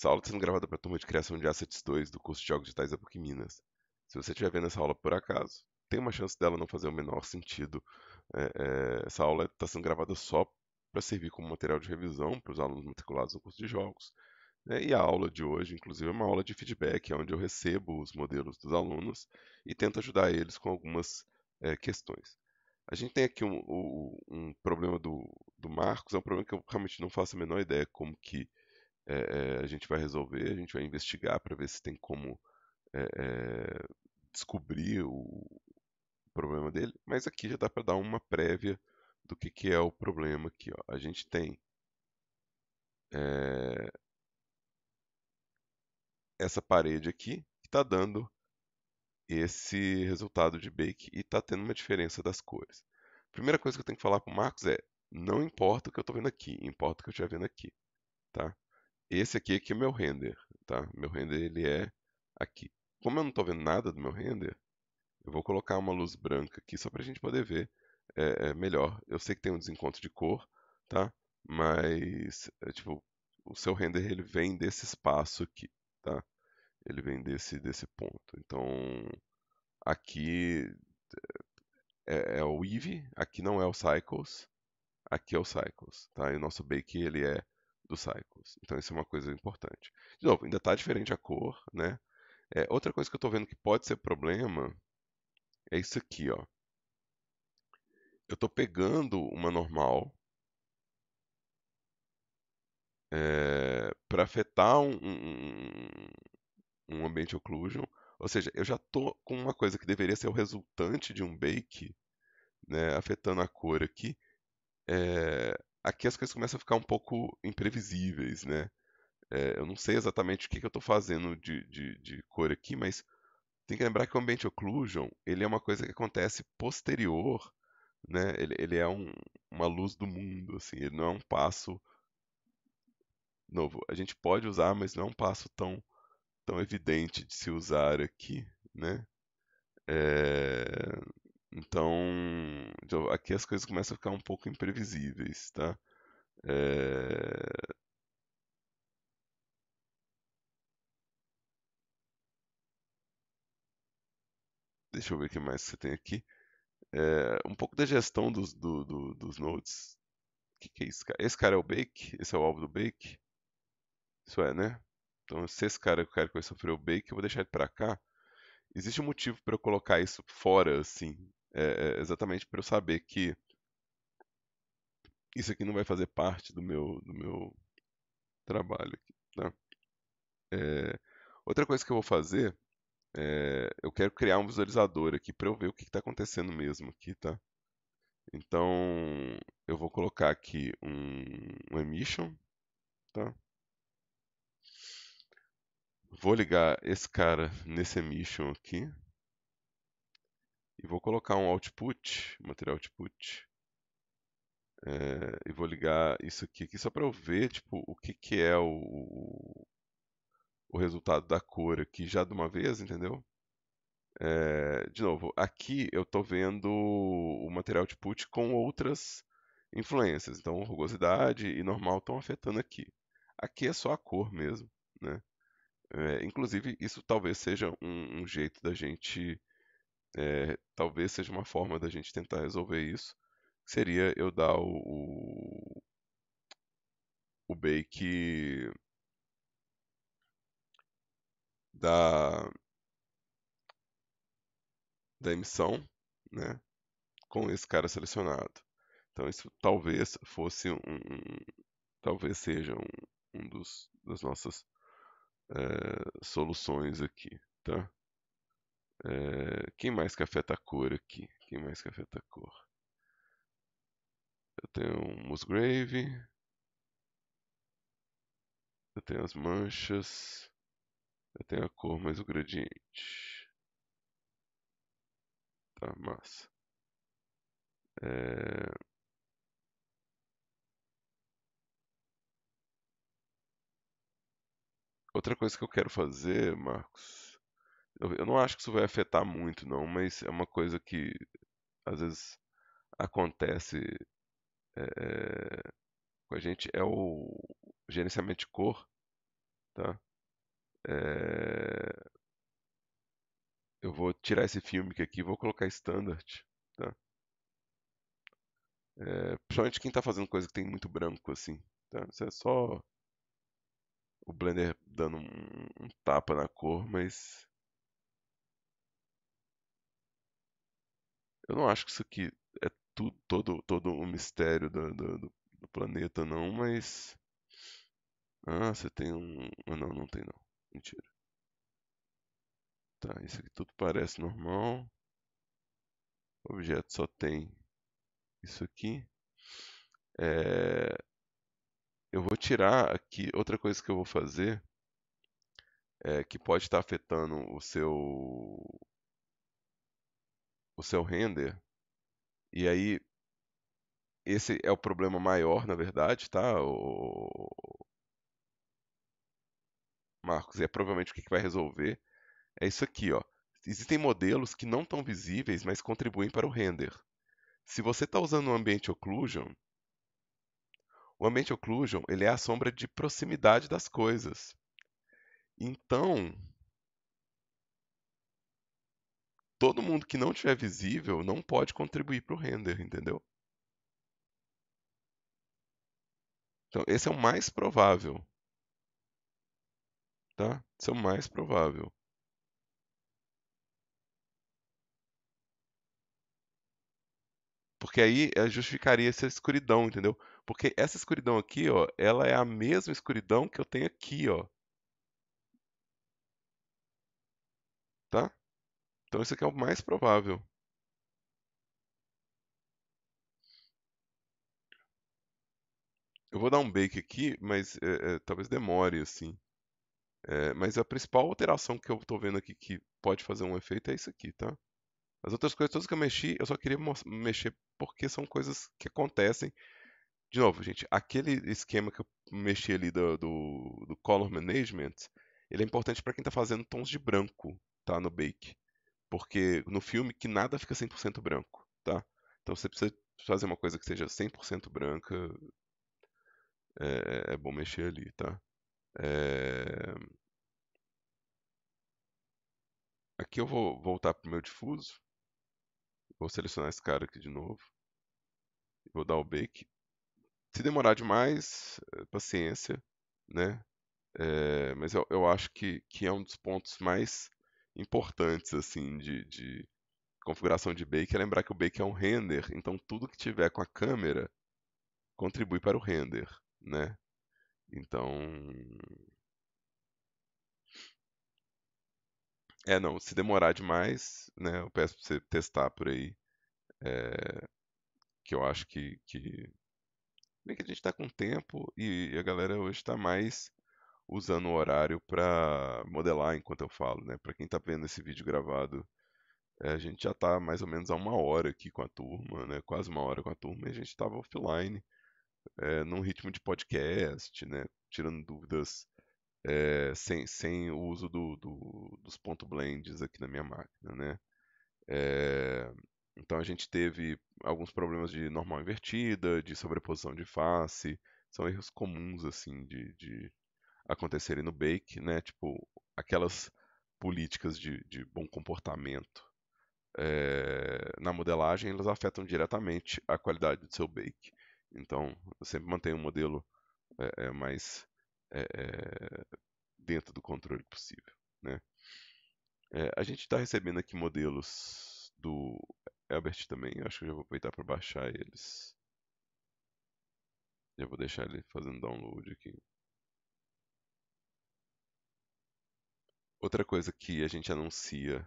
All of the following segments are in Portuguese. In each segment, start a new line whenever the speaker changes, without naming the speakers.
Essa aula está sendo gravada para a turma de criação de Assets 2 do curso de Jogos Digitais da PUC Minas. Se você estiver vendo essa aula por acaso, tem uma chance dela não fazer o menor sentido. É, é, essa aula está sendo gravada só para servir como material de revisão para os alunos matriculados no curso de jogos. Né? e a aula de hoje, inclusive, é uma aula de feedback, é onde eu recebo os modelos dos alunos e tento ajudar eles com algumas é, questões. A gente tem aqui um, um, um problema do, do, Marcos, é um problema que eu realmente não faço a menor ideia como que é, é, a gente vai resolver, a gente vai investigar para ver se tem como é, é descobrir o problema dele. Mas aqui já dá para dar uma prévia do que, que é o problema aqui. Ó. A gente tem é, essa parede aqui que está dando esse resultado de bake e está tendo uma diferença das cores. Primeira coisa que eu tenho que falar para o Marcos é não importa o que eu estou vendo aqui, importa o que eu estiver vendo aqui. Tá? esse aqui é que é meu render, tá? Meu render ele é aqui. Como eu não estou vendo nada do meu render, eu vou colocar uma luz branca aqui só para a gente poder ver é, é melhor. Eu sei que tem um desencontro de cor, tá? Mas é, tipo o seu render ele vem desse espaço aqui, tá? Ele vem desse desse ponto. Então aqui é, é, é o Weave, aqui não é o Cycles, aqui é o Cycles, tá? E o nosso Bake ele é do Cycles. Então isso é uma coisa importante. De novo, ainda está diferente a cor, né? É, outra coisa que eu estou vendo que pode ser problema é isso aqui, ó. Eu estou pegando uma normal é, para afetar um, um, um ambiente occlusion. Ou seja, eu já estou com uma coisa que deveria ser o resultante de um bake, né, afetando a cor aqui, é, aqui as coisas começam a ficar um pouco imprevisíveis, né? É, eu não sei exatamente o que, que eu estou fazendo de, de, de, cor aqui, mas tem que lembrar que o ambiente occlusion ele é uma coisa que acontece posterior, né? Ele, ele é um, uma luz do mundo, assim. Ele não é um passo novo. A gente pode usar, mas não é um passo tão tão evidente de se usar aqui, né? É... Então, aqui as coisas começam a ficar um pouco imprevisíveis, tá? É... Deixa eu ver o que mais você tem aqui. É, um pouco da gestão dos, do, do, dos nodes. O que, que é isso, Esse cara é o Bake? Esse é o alvo do Bake? Isso é, né? Então, se esse cara, o cara que vai sofrer o Bake, eu vou deixar ele pra cá existe um motivo para eu colocar isso fora, assim, é, é, exatamente para eu saber que isso aqui não vai fazer parte do meu, do meu trabalho. Aqui, tá? é, outra coisa que eu vou fazer, é, eu quero criar um visualizador aqui para eu ver o que está acontecendo mesmo aqui, tá? Então, eu vou colocar aqui um, um emission, tá? Vou ligar esse cara nesse emission aqui, e vou colocar um output, material output. É, e vou ligar isso aqui, aqui só para eu ver tipo, o que, que é o, o resultado da cor aqui já de uma vez, entendeu? É, de novo, aqui eu estou vendo o material output com outras influências. Então, rugosidade e normal estão afetando aqui. Aqui é só a cor mesmo, né? É, inclusive, isso talvez seja um, um jeito da gente é, talvez seja uma forma da gente tentar resolver isso, seria eu dar o, o, bake da, da emissão, né, com esse cara selecionado. Então isso talvez fosse um, talvez seja um, um dos das nossas é, soluções aqui, tá? Eh, quem mais que afeta a cor aqui? Quem mais que afeta a cor? Eu tenho um Musgrave. Eu tenho as manchas. Eu tenho a cor mais o gradiente. Tá, massa. É... Outra coisa que eu quero fazer, Marcos, eu, eu não acho que isso vai afetar muito, não, mas é uma coisa que às vezes acontece é, com a gente é o gerenciamento de cor, tá? É, eu vou tirar esse filme aqui e vou colocar standard, tá? É, principalmente quem está fazendo coisa que tem muito branco assim, tá? Isso é só o Blender dando um, um tapa na cor, mas Eu não acho que isso aqui é tu, todo, todo o mistério do, do, do planeta, não, mas. Ah, você tem um. Ah, não, não tem não. Mentira. Tá, isso aqui tudo parece normal. O objeto só tem isso aqui. É... Eu vou tirar aqui. Outra coisa que eu vou fazer é que pode estar afetando o seu o seu render. E aí, esse é o problema maior, na verdade, tá? O... Marcos, é provavelmente o que vai resolver. É isso aqui, ó. Existem modelos que não estão visíveis, mas contribuem para o render. Se você está usando um ambiente occlusion, o ambiente occlusion ele é a sombra de proximidade das coisas. Então, todo mundo que não tiver visível não pode contribuir para o render, entendeu? Então, esse é o mais provável. Tá? Esse é o mais provável. Porque aí eh, justificaria essa escuridão, entendeu? Porque essa escuridão aqui, ó, ela é a mesma escuridão que eu tenho aqui, ó. Tá? Então isso aqui é o mais provável. Eu vou dar um bake aqui, mas é, é, talvez demore assim. É, mas a principal alteração que eu estou vendo aqui que pode fazer um efeito é isso aqui, tá? As outras coisas todas que eu mexi, eu só queria mexer porque são coisas que acontecem. De novo, gente, aquele esquema que eu mexi ali do, do, do color management, ele é importante para quem está fazendo tons de branco, tá? No bake. Porque no filme que nada fica 100% branco, tá? Então você precisa fazer uma coisa que seja 100% branca, é, é, bom mexer ali, tá? É... Aqui eu vou voltar pro meu difuso. Vou selecionar esse cara aqui de novo. Vou dar o bake. Se demorar demais, é, paciência, né? É, mas eu, eu acho que, que é um dos pontos mais importantes assim de, de configuração de bake é lembrar que o bake é um render, então tudo que tiver com a câmera contribui para o render, né? Então É, não, se demorar demais, né, eu peço para você testar por aí, é, que eu acho que, que... Bem que a gente está com tempo e a galera hoje está mais usando o horário para modelar enquanto eu falo, né? Para quem está vendo esse vídeo gravado, eh, a gente já está mais ou menos há uma hora aqui com a turma, né? Quase uma hora com a turma e a gente estava offline, é, num ritmo de podcast, né? Tirando dúvidas é, sem, sem o uso do, do, dos ponto blends aqui na minha máquina, né? É, então a gente teve alguns problemas de normal invertida, de sobreposição de face, são erros comuns assim de, de acontecerem no Bake, né? Tipo, aquelas políticas de, de bom comportamento é, na modelagem, elas afetam diretamente a qualidade do seu Bake. Então, eu sempre mantenho um modelo é, mais dentro do controle possível, né? a gente está recebendo aqui modelos do Albert também, eu acho que eu já vou aproveitar para baixar eles. Já vou deixar ele fazendo download aqui. Outra coisa que a gente anuncia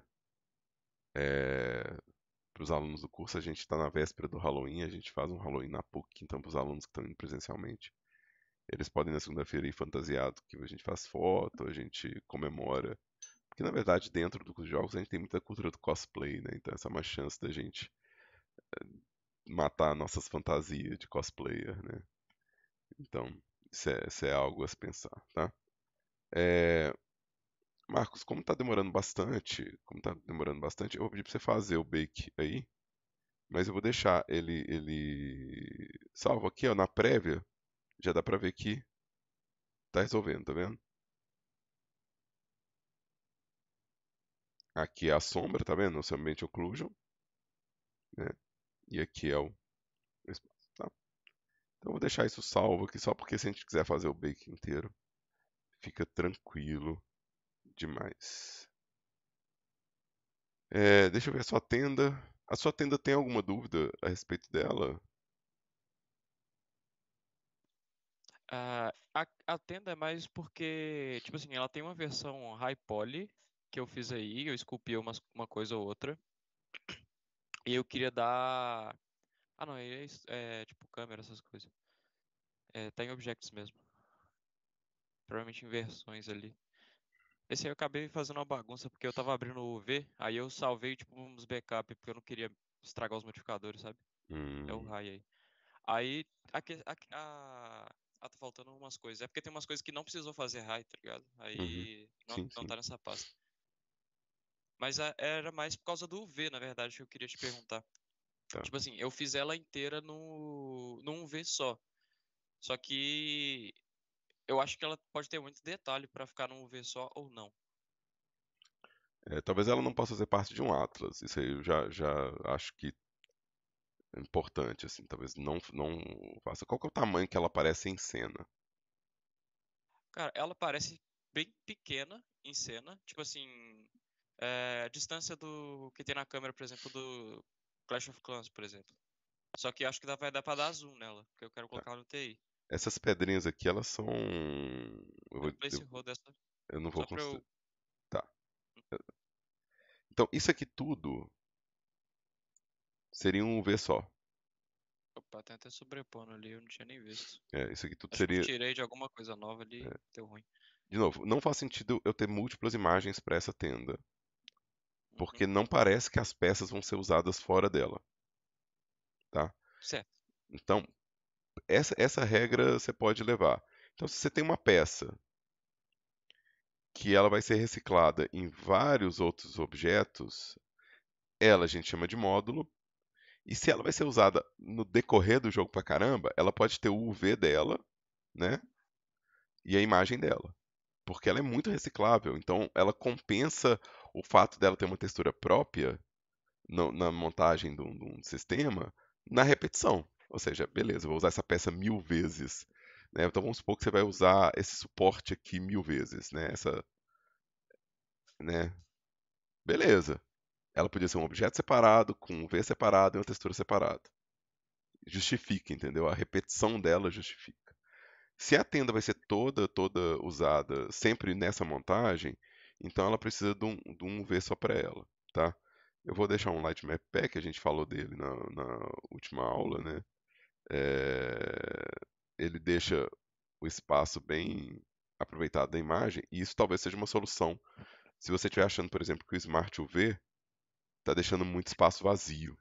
é, eh, para os alunos do curso, a gente está na véspera do Halloween, a gente faz um Halloween na PUC, então para os alunos que estão indo presencialmente, eles podem na segunda-feira ir fantasiado, que a gente faz foto, a gente comemora. Porque na verdade, dentro dos jogos, a gente tem muita cultura do cosplay, né? Então essa é uma chance da gente eh, matar nossas fantasias de cosplayer, né? Então, isso é, isso é algo a se pensar, tá? É, Marcos, como tá demorando bastante, como tá demorando bastante, eu vou pedir para você fazer o bake aí, mas eu vou deixar ele, ele salvo aqui, ó, na prévia, já dá para ver que tá resolvendo, tá vendo? Aqui é a sombra, tá vendo? seu ambiente occlusion, né? E aqui é o espaço, tá? Então vou deixar isso salvo aqui só porque se a gente quiser fazer o bake inteiro, fica tranquilo demais. É, deixa eu ver a sua tenda. A sua tenda tem alguma dúvida a respeito dela?
Ah, a, a tenda é mais porque, tipo assim, ela tem uma versão high poly que eu fiz aí, eu esculpi uma, uma coisa ou outra. E eu queria dar. Ah, não, é, é tipo câmera, essas coisas. É, tá em mesmo. Provavelmente em versões ali. Esse aí eu acabei fazendo uma bagunça, porque eu tava abrindo o UV, aí eu salvei, tipo, uns backup, porque eu não queria estragar os modificadores, sabe? É hum. o raiei. Aí, aqui, aqui, a... Ah, tá faltando umas coisas. É porque tem umas coisas que não precisou fazer high, tá ligado? Aí uhum. não, sim, não sim. tá nessa pasta. Mas a, é, era mais por causa do UV, na verdade, que eu queria te perguntar. Tá. Tipo assim, eu fiz ela inteira no, num UV só. Só que eu acho que ela pode ter muito detalhe para ficar num V só ou não.
É, talvez ela não possa fazer parte de um Atlas. Isso aí eu já, já acho que é importante, assim. Talvez não, não faça. Qual que é o tamanho que ela aparece em cena?
Cara, ela parece bem pequena em cena. Tipo assim, é, a distância do que tem na câmera, por exemplo, do Clash of Clans, por exemplo. Só que acho que dá, vai dar pra dar zoom nela, porque eu quero é. colocar tá. no TI.
Essas pedrinhas aqui, elas são. Eu, vou...
eu...
É eu não vou conseguir. Tá. Hum. Então, isso aqui tudo seria um V só.
Opa, tem até sobrepondo ali, eu não tinha nem visto.
É, isso aqui tudo Acho seria. Que eu tirei de
alguma coisa nova ali, é. deu ruim.
De novo, não faz sentido eu ter múltiplas imagens para essa tenda. Uhum. Porque uhum. não parece que as peças vão ser usadas fora dela. Tá? Certo. Então, essa, essa regra você pode levar. Então, se você tem uma peça que ela vai ser reciclada em vários outros objetos, ela a gente chama de módulo. E se ela vai ser usada no decorrer do jogo pra caramba, ela pode ter o UV dela, né? E a imagem dela. Porque ela é muito reciclável, então ela compensa o fato dela ter uma textura própria no, na montagem de um, de um sistema na repetição. Ou seja, beleza, vou usar essa peça mil vezes. Né? Então vamos supor que você vai usar esse suporte aqui mil vezes, né? Essa, né? Beleza. Ela podia ser um objeto separado, com um V separado e uma textura separada. Justifica, entendeu? A repetição dela justifica. Se a tenda vai ser toda, toda usada sempre nessa montagem, então ela precisa de um, de um V só para ela, tá? Eu vou deixar um Lightmap Pack, a gente falou dele na, na última aula, né? é, ele deixa o espaço bem aproveitado da imagem, e isso talvez seja uma solução. Se você estiver achando, por exemplo, que o Smart UV está deixando muito espaço vazio.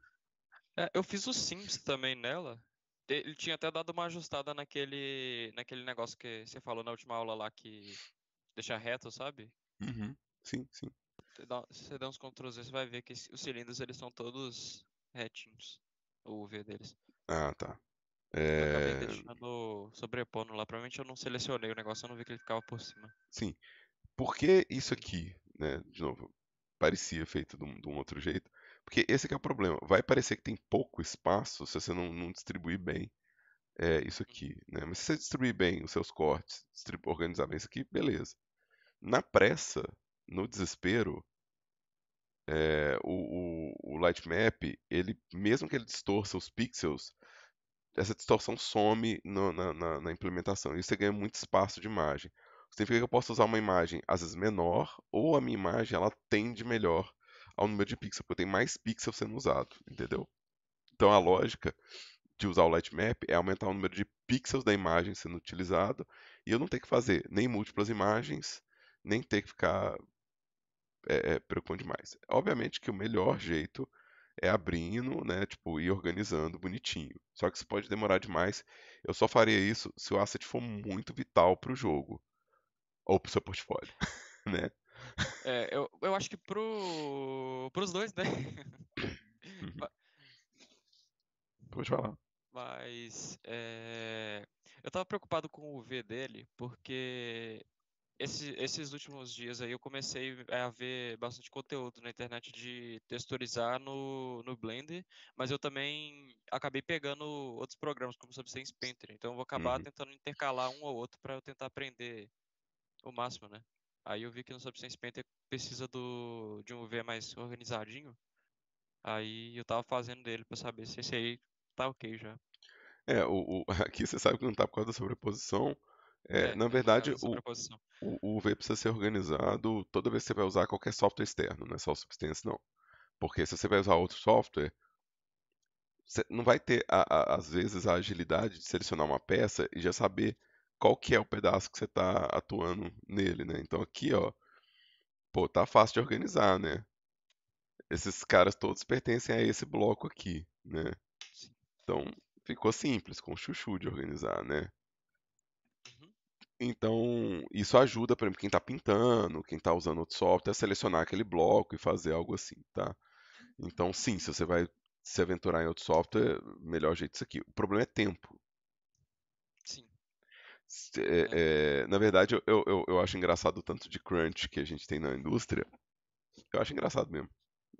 É, eu fiz o Sims também nela. Ele tinha até dado uma ajustada naquele, naquele negócio que você falou na última aula lá que deixa reto, sabe?
Uhum. Sim, sim.
Você dá, você uns Ctrl Z, você vai ver que os cilindros eles são todos retinhos. O UV deles.
Ah, tá. Eu acabei é,
deixando sobrepondo lá. Provavelmente eu não selecionei o negócio, eu não vi que ele ficava por cima.
Sim. Porque isso aqui, né, de novo, parecia feito de um, de um outro jeito. Porque esse é o problema. Vai parecer que tem pouco espaço se você não, não distribuir bem é, isso aqui. Né? Mas se você distribuir bem os seus cortes, organizar bem isso aqui, beleza. Na pressa, no desespero, é, o, o, o Lightmap, ele, mesmo que ele distorça os pixels, essa distorção some no, na, na, na, implementação e você ganha muito espaço de imagem. Significa que eu posso usar uma imagem às vezes menor ou a minha imagem ela tende melhor ao número de pixels, porque eu tenho mais pixels sendo usado, entendeu? Então a lógica de usar o Lightmap é aumentar o número de pixels da imagem sendo utilizado e eu não tenho que fazer nem múltiplas imagens, nem ter que ficar é, é preocupando demais. Obviamente que o melhor jeito é abrindo, né, tipo, e organizando bonitinho. Só que isso pode demorar demais. Eu só faria isso se o asset for muito vital para o jogo ou para o seu portfólio, né?
É, eu, eu acho que pro pros dois, né? Uhum. Pode falar. Mas é, eu tava preocupado com o V dele, porque esse, esses últimos dias aí eu comecei a ver bastante conteúdo na internet de texturizar no, no Blender, mas eu também acabei pegando outros programas, como Substance Painter. Então eu vou acabar uhum. tentando intercalar um ou outro para eu tentar aprender o máximo, né? Aí eu vi que no Substance Painter precisa do, de um V mais organizadinho. Aí eu tava fazendo dele para saber se esse aí tá ok já.
É, o, o, aqui você sabe que não tá por causa da sobreposição, é, É, na é, verdade, é o, o UV precisa ser organizado toda vez que você vai usar qualquer software externo, não é só o Substance, não. Porque se você vai usar outro software, você não vai ter, a- a- às vezes, a agilidade de selecionar uma peça e já saber qual que é o pedaço que você está atuando nele, né? Então aqui, ó, pô, tá fácil de organizar, né? Esses caras todos pertencem a esse bloco aqui, né? Então ficou simples, com chuchu de organizar, né? Então, isso ajuda, por exemplo, quem está pintando, quem está usando outro software, a selecionar aquele bloco e fazer algo assim, tá? Então, sim, se você vai se aventurar em outro software, melhor jeito isso aqui. O problema é tempo. Sim. É, é, na verdade, eu, eu, eu acho engraçado o tanto de crunch que a gente tem na indústria. Eu acho engraçado mesmo.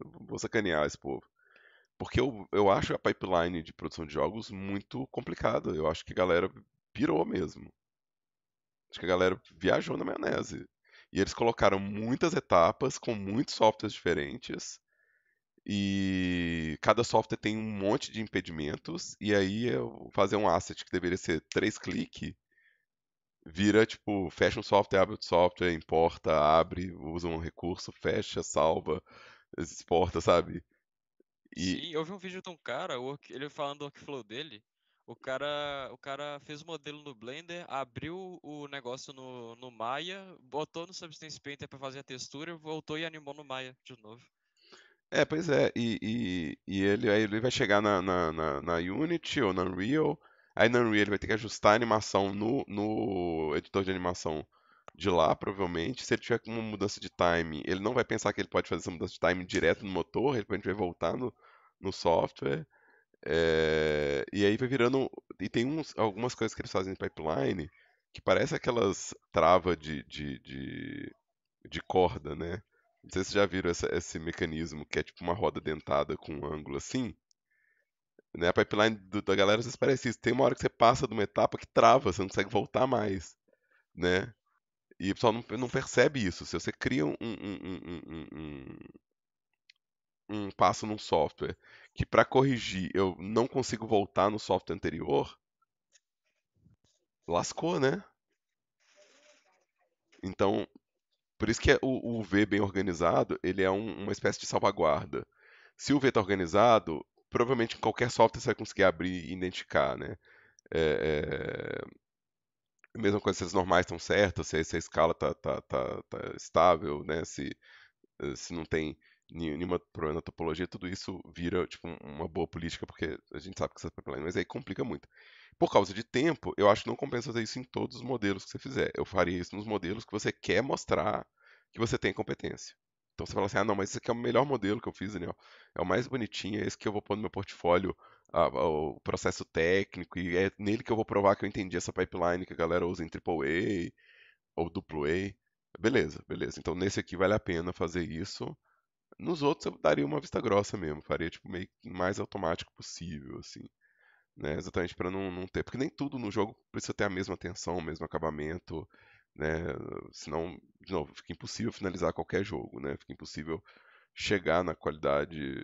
Eu vou sacanear esse povo. Porque eu, eu acho a pipeline de produção de jogos muito complicada. Eu acho que a galera pirou mesmo. Acho que a galera viajou na maionese. E eles colocaram muitas etapas com muitos softwares diferentes. E cada software tem um monte de impedimentos. E aí eu fazer um asset que deveria ser três cliques vira tipo, fecha um software, abre outro software, importa, abre, usa um recurso, fecha, salva, exporta, sabe?
E... Sim,
eu vi um vídeo de um cara, ele falando do workflow dele, o cara, o cara fez o modelo no Blender, abriu o negócio no, no Maya, botou no Substance Painter para fazer a textura, voltou e animou no Maya de novo.
É, pois é. E, e, e ele, aí ele vai chegar na, na, na, na Unity ou na Unreal. Aí na Unreal ele vai ter que ajustar a animação no, no editor de animação de lá, provavelmente. Se ele tiver uma mudança de time, ele não vai pensar que ele pode fazer essa mudança de time direto no motor, ele vai voltar no, no software. É, e aí vai virando. E tem uns, algumas coisas que eles fazem em pipeline que parece aquelas trava de, de, de, de corda, né? Não sei se vocês já viram essa, esse mecanismo que é tipo uma roda dentada com um ângulo assim. Né? A pipeline do, da galera vocês parece isso. Tem uma hora que você passa de uma etapa que trava, você não consegue voltar mais. Né? E o pessoal não, não percebe isso. Se você cria um, um, um, um um passo num software que para corrigir eu não consigo voltar no software anterior, lascou, né? Então, por isso que é o, o V bem organizado, ele é um, uma espécie de salvaguarda. Se o V está organizado, provavelmente em qualquer software você vai conseguir abrir e identificar, né? É, é... Mesma coisa se normais estão certas, se, a escala está tá, tá, tá estável, né? Se, se não tem nenhuma problema na topologia, tudo isso vira tipo, uma boa política, porque a gente sabe que você está pipeline, mas aí complica muito. Por causa de tempo, eu acho que não compensa fazer isso em todos os modelos que você fizer. Eu faria isso nos modelos que você quer mostrar que você tem competência. Então você fala assim, ah não, mas esse aqui é o melhor modelo que eu fiz, Daniel. É o mais bonitinho, é esse que eu vou pôr no meu portfólio o processo técnico, e é nele que eu vou provar que eu entendi essa pipeline que a galera usa em AAA ou AAA. Beleza, beleza. Então nesse aqui vale a pena fazer isso nos outros eu daria uma vista grossa mesmo, faria tipo meio mais automático possível, assim. Né? Exatamente para não, não ter, porque nem tudo no jogo precisa ter a mesma tensão, o mesmo acabamento, né? Senão, de novo, fica impossível finalizar qualquer jogo, né? Fica impossível chegar na qualidade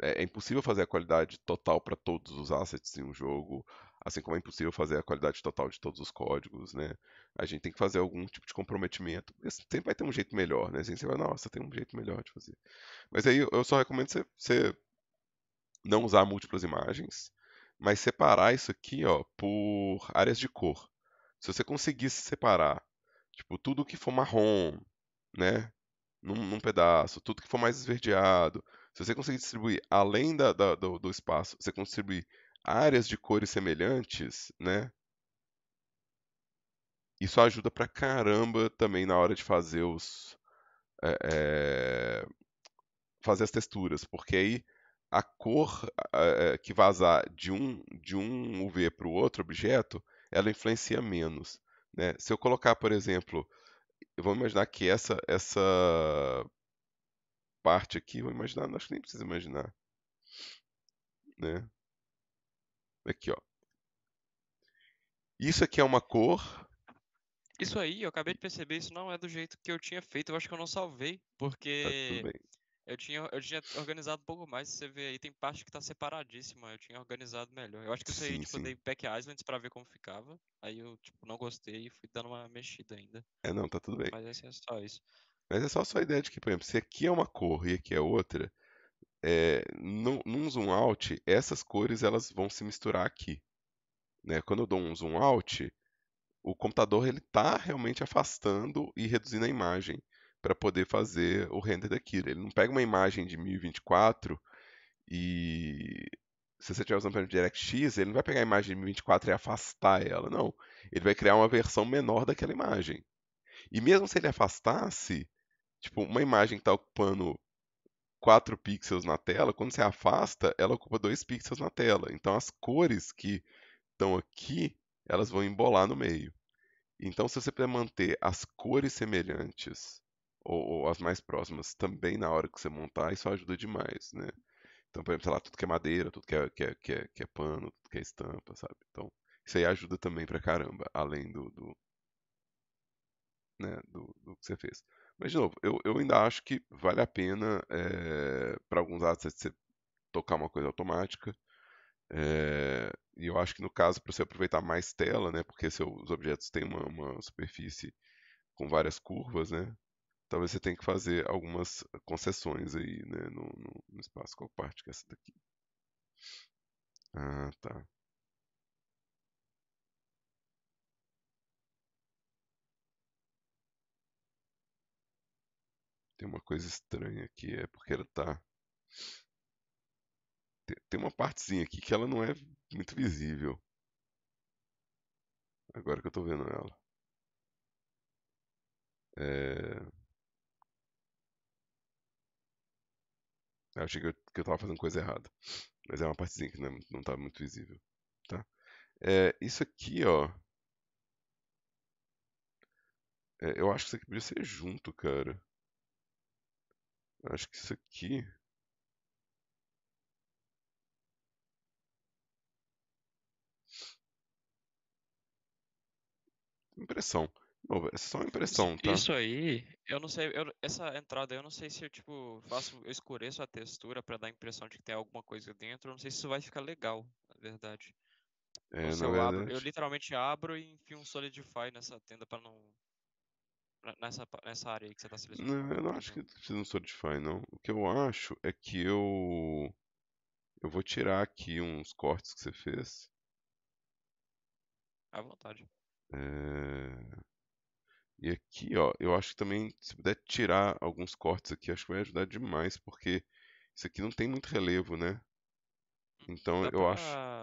é, é impossível fazer a qualidade total para todos os assets em um jogo Assim como é impossível fazer a qualidade total de todos os códigos, né? A gente tem que fazer algum tipo de comprometimento. Sempre vai ter um jeito melhor, né? Sempre assim, vai, nossa, tem um jeito melhor de fazer. Mas aí eu só recomendo você, você não usar múltiplas imagens, mas separar isso aqui, ó, por áreas de cor. Se você conseguisse separar, tipo, tudo que for marrom, né? Num, num, pedaço, tudo que for mais esverdeado. Se você conseguir distribuir, além da, da, do, do, espaço, você conseguir áreas de cores semelhantes, né? Isso ajuda pra caramba também na hora de fazer os. É, fazer as texturas, porque aí a cor é, que vazar de um, de um UV para o outro objeto, ela influencia menos. Né? Se eu colocar, por exemplo, vamos imaginar que essa, essa parte aqui, vou imaginar, acho que nem precisa imaginar. Né? Aqui, ó. Isso aqui é uma cor.
Isso aí, eu acabei de perceber, isso não é do jeito que eu tinha feito. Eu acho que eu não salvei, porque tá eu, tinha, eu tinha organizado um pouco mais. Você vê aí, tem parte que tá separadíssima. Eu tinha organizado melhor. Eu acho que isso aí, tipo, sim. dei pack Islands pra ver como ficava. Aí eu, tipo, não gostei e fui dando uma mexida ainda.
É, não, tá tudo bem. Mas
assim, é só isso.
Mas é só a sua ideia de que, por exemplo, se aqui é uma cor e aqui é outra, é, num zoom out, essas cores elas vão se misturar aqui. Né? Quando eu dou um zoom out, o computador ele está realmente afastando e reduzindo a imagem para poder fazer o render daquilo. Ele não pega uma imagem de 1024 e se você estiver usando o DirectX, ele não vai pegar a imagem de 1024 e afastar ela, não. Ele vai criar uma versão menor daquela imagem. E mesmo se ele afastasse, tipo, uma imagem que está ocupando 4 pixels na tela, quando você afasta, ela ocupa 2 pixels na tela. Então as cores que estão aqui, elas vão embolar no meio. Então se você puder manter as cores semelhantes ou, ou as mais próximas também na hora que você montar, isso ajuda demais, né? Então, por exemplo, sei lá, tudo que é madeira, tudo que é, que é, que é, que é pano, tudo que é estampa, sabe? Então, isso aí ajuda também pra caramba, além do, do, né, do, do que você fez. Mas, de novo, eu, eu ainda acho que vale a pena eh, é, para alguns assets você tocar uma coisa automática. É, e eu acho que no caso, para você aproveitar mais tela, né, porque seus objetos têm uma, uma superfície com várias curvas, né, talvez você tenha que fazer algumas concessões aí né, no, no, no espaço. Qual parte que é essa daqui? Ah, tá. Tem uma coisa estranha aqui, é porque ela tá. Tem uma partezinha aqui que ela não é muito visível. Agora que eu tô vendo ela. É... Eu achei que eu, que eu tava fazendo coisa errada. Mas é uma partezinha que não, é, não tá muito visível. Tá? É, isso aqui, ó. É, eu acho que isso aqui podia ser junto, cara. Acho que isso aqui. Impressão. é só uma impressão, isso, tá? Isso aí,
eu não sei, eu, essa entrada eu não sei se eu, tipo, faço, eu escureço a textura para dar a impressão de que tem alguma coisa dentro, eu não sei se isso vai ficar legal, na verdade.
É, eu, verdade...
Abro, eu
literalmente abro e enfio um Solidify nessa tenda para não nessa, nessa área aí que você está
selecionando? Não, eu não acho que você não fazendo Spotify, não. O que eu acho é que eu. Eu vou tirar aqui uns cortes que você fez. À vontade. É... E aqui, ó, eu acho que também, se puder tirar alguns cortes aqui, acho que vai ajudar demais, porque isso aqui não tem muito relevo, né? Hum, então dá eu pra...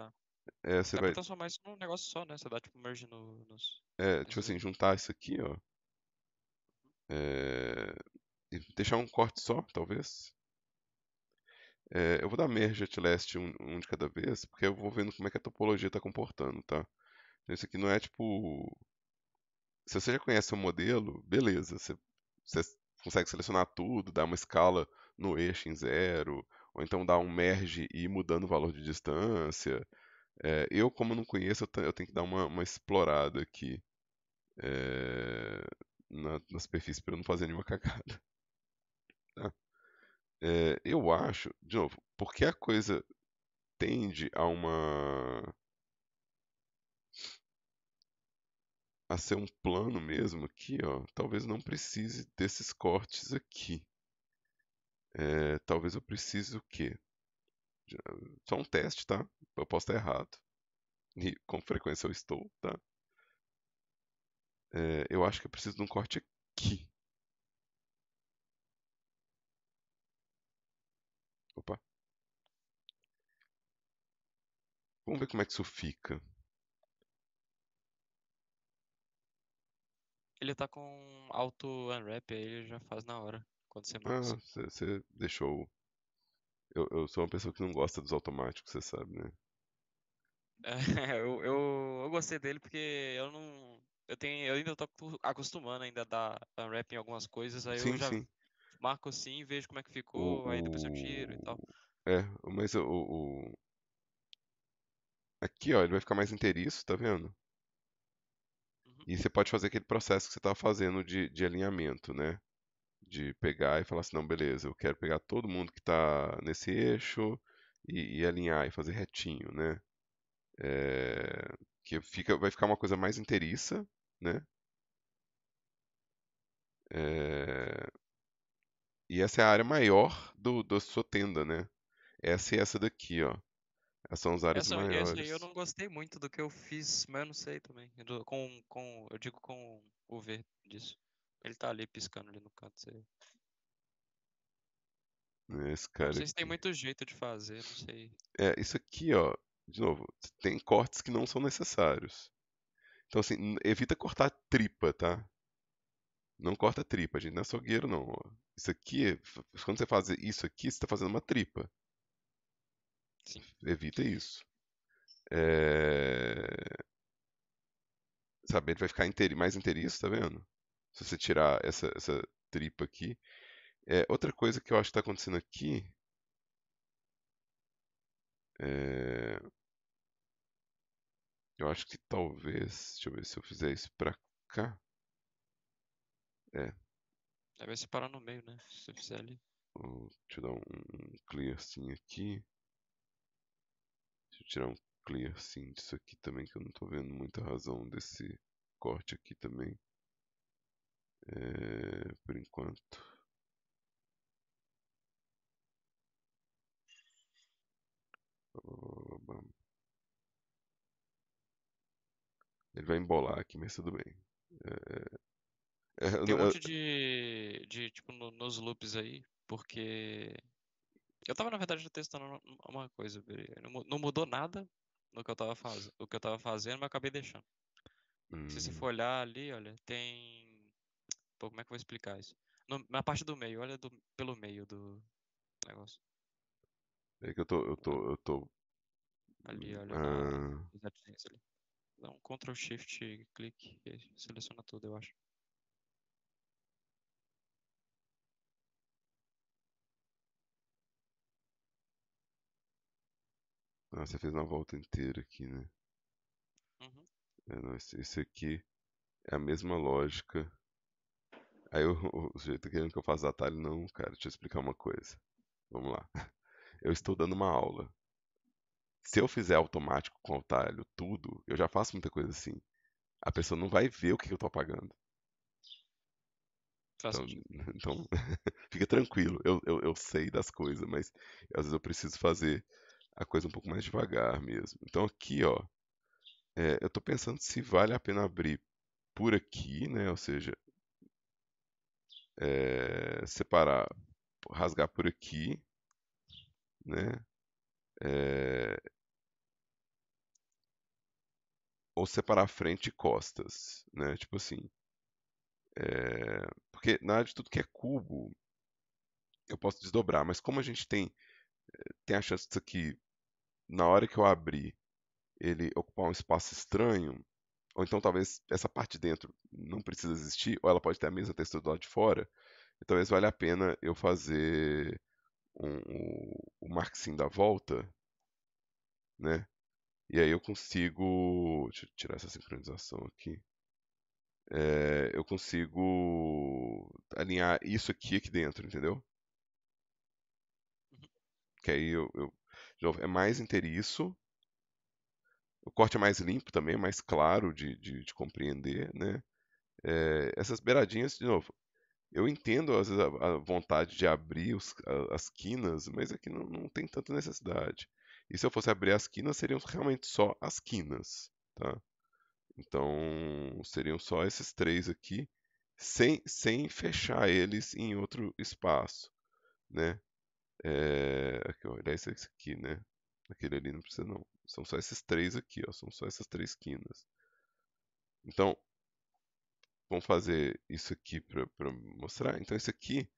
acho. É, você dá vai.
transformar isso num negócio só, né? Você dá tipo merge no, nos.
É, tipo assim, juntar isso aqui, ó. É, deixar um corte só, talvez. É, eu vou dar merge at last um, um, de cada vez, porque eu vou vendo como é que a topologia está comportando, tá? isso aqui não é tipo... Se você já conhece o modelo, beleza. Você, você consegue selecionar tudo, dar uma escala no eixo em zero, ou então dar um merge e ir mudando o valor de distância. É, eu, como não conheço, eu, eu tenho que dar uma, uma explorada aqui. É, na, na superfície para não fazer nenhuma cagada. Tá? É, eu acho, de novo, porque a coisa tende a uma. a ser um plano mesmo aqui, ó, talvez não precise desses cortes aqui. É, talvez eu precise o quê? Só um teste, tá? Eu posso estar errado. E com frequência eu estou, tá? É, eu acho que eu preciso de um corte aqui. Opa. Vamos ver como é que isso fica.
Ele tá com auto unwrap aí, ele já faz na hora, quando você ah, manda.
Ah, você deixou. Eu, eu sou uma pessoa que não gosta dos automáticos, você sabe, né?
É, eu, eu, eu gostei dele porque eu não eu tenho, eu ainda tô acostumando ainda a dar a em algumas coisas, aí sim, eu já sim. marco assim, vejo como é que ficou, o... aí depois eu tiro e tal.
É, mas o, o, Aqui, ó, ele vai ficar mais inteiriço, tá vendo? Uhum. E você pode fazer aquele processo que você estava fazendo de, de alinhamento, né? De pegar e falar assim, não, beleza, eu quero pegar todo mundo que está nesse eixo e, e alinhar e fazer retinho, né? É... Que fica, vai ficar uma coisa mais inteiriça, né? É... E essa é a área maior do, da sua tenda, né? Essa e essa daqui, ó. Essas são as é, áreas essa, maiores. Essa aí eu não gostei
muito do que eu fiz, mas eu não sei também. Eu, com, com, eu digo com o V disso. Ele tá ali piscando ali no canto. Você...
É, esse cara não sei aqui. se
tem muito jeito de fazer, não sei.
É, isso aqui, ó. De novo, tem cortes que não são necessários. Então, assim, evita cortar tripa, tá? Não corta tripa, gente. Não é açougueiro, não. Isso aqui, quando você faz isso aqui, você está fazendo uma tripa. Sim. Evita isso. É... Sabe, ele vai ficar interi mais inteiriço, tá vendo? Se você tirar essa, essa tripa aqui. É, outra coisa que eu acho que está acontecendo aqui. É... Eu acho que talvez. Deixa eu ver se eu fizer isso pra cá. É.
Deve vai separar no meio, né? Se você fizer ali.
Hum, deixa eu dar um, um clear assim aqui. Deixa eu tirar um clear assim disso aqui também, que eu não tô vendo muita razão desse corte aqui também.
É, por enquanto.
Oh, vamos. Ele vai embolar aqui, mas tudo bem. É... é, é tem um monte
de, de tipo, no, nos loops aí, porque eu tava, na verdade, testando uma coisa, não, não mudou nada no que eu tava, faz... o que eu tava fazendo, mas acabei deixando. Hum. Se você hum. for olhar ali, olha, tem. Pô, como é que eu vou explicar isso? No, na parte do meio, olha do, pelo meio do negócio.
É que eu tô. Eu tô. Eu tô... Ali, olha. Ah...
Ali. Dá um Ctrl Shift clique e seleciona tudo, eu acho.
Ah, você fez uma volta inteira aqui, né? Uhum. É, não, esse, esse, aqui é a mesma lógica. Aí eu, o sujeito querendo que eu faça atalho, não, cara, deixa eu explicar uma coisa. Vamos lá. Eu estou dando uma aula se eu fizer automático com o talho tudo, eu já faço muita coisa assim. A pessoa não vai ver o que eu tô apagando. Faz então, então fica tranquilo. Eu, eu, eu, sei das coisas, mas às vezes eu preciso fazer a coisa um pouco mais devagar mesmo. Então aqui, ó, é, eu tô pensando se vale a pena abrir por aqui, né? Ou seja, é, separar, rasgar por aqui, né? É, ou separar frente e costas, né? Tipo assim, é... porque na área de tudo que é cubo, eu posso desdobrar, mas como a gente tem eh, tem a chance disso aqui, na hora que eu abrir, ele ocupar um espaço estranho, ou então talvez essa parte de dentro não precisa existir, ou ela pode ter a mesma textura do lado de fora, então, talvez valha a pena eu fazer o um, um, um, da volta, né? E aí eu consigo. Deixa eu tirar essa sincronização aqui. É, eu consigo alinhar isso aqui aqui dentro, entendeu? Uhum. Que aí eu, eu novo, é mais inteiriço. O corte é mais limpo também, é mais claro de, de, de compreender, né? É, essas beiradinhas, de novo, eu entendo às vezes a, a vontade de abrir os, a, as quinas, mas aqui é não, não tem tanta necessidade. E se eu fosse abrir as quinas, seriam realmente só as quinas, tá? Então, seriam só esses três aqui, sem, sem fechar eles em outro espaço, né? É, aqui, olha esse aqui, né? Aquele ali não precisa não. São só esses três aqui, ó. São só essas três quinas. Então, vamos fazer isso aqui para mostrar. Então, isso aqui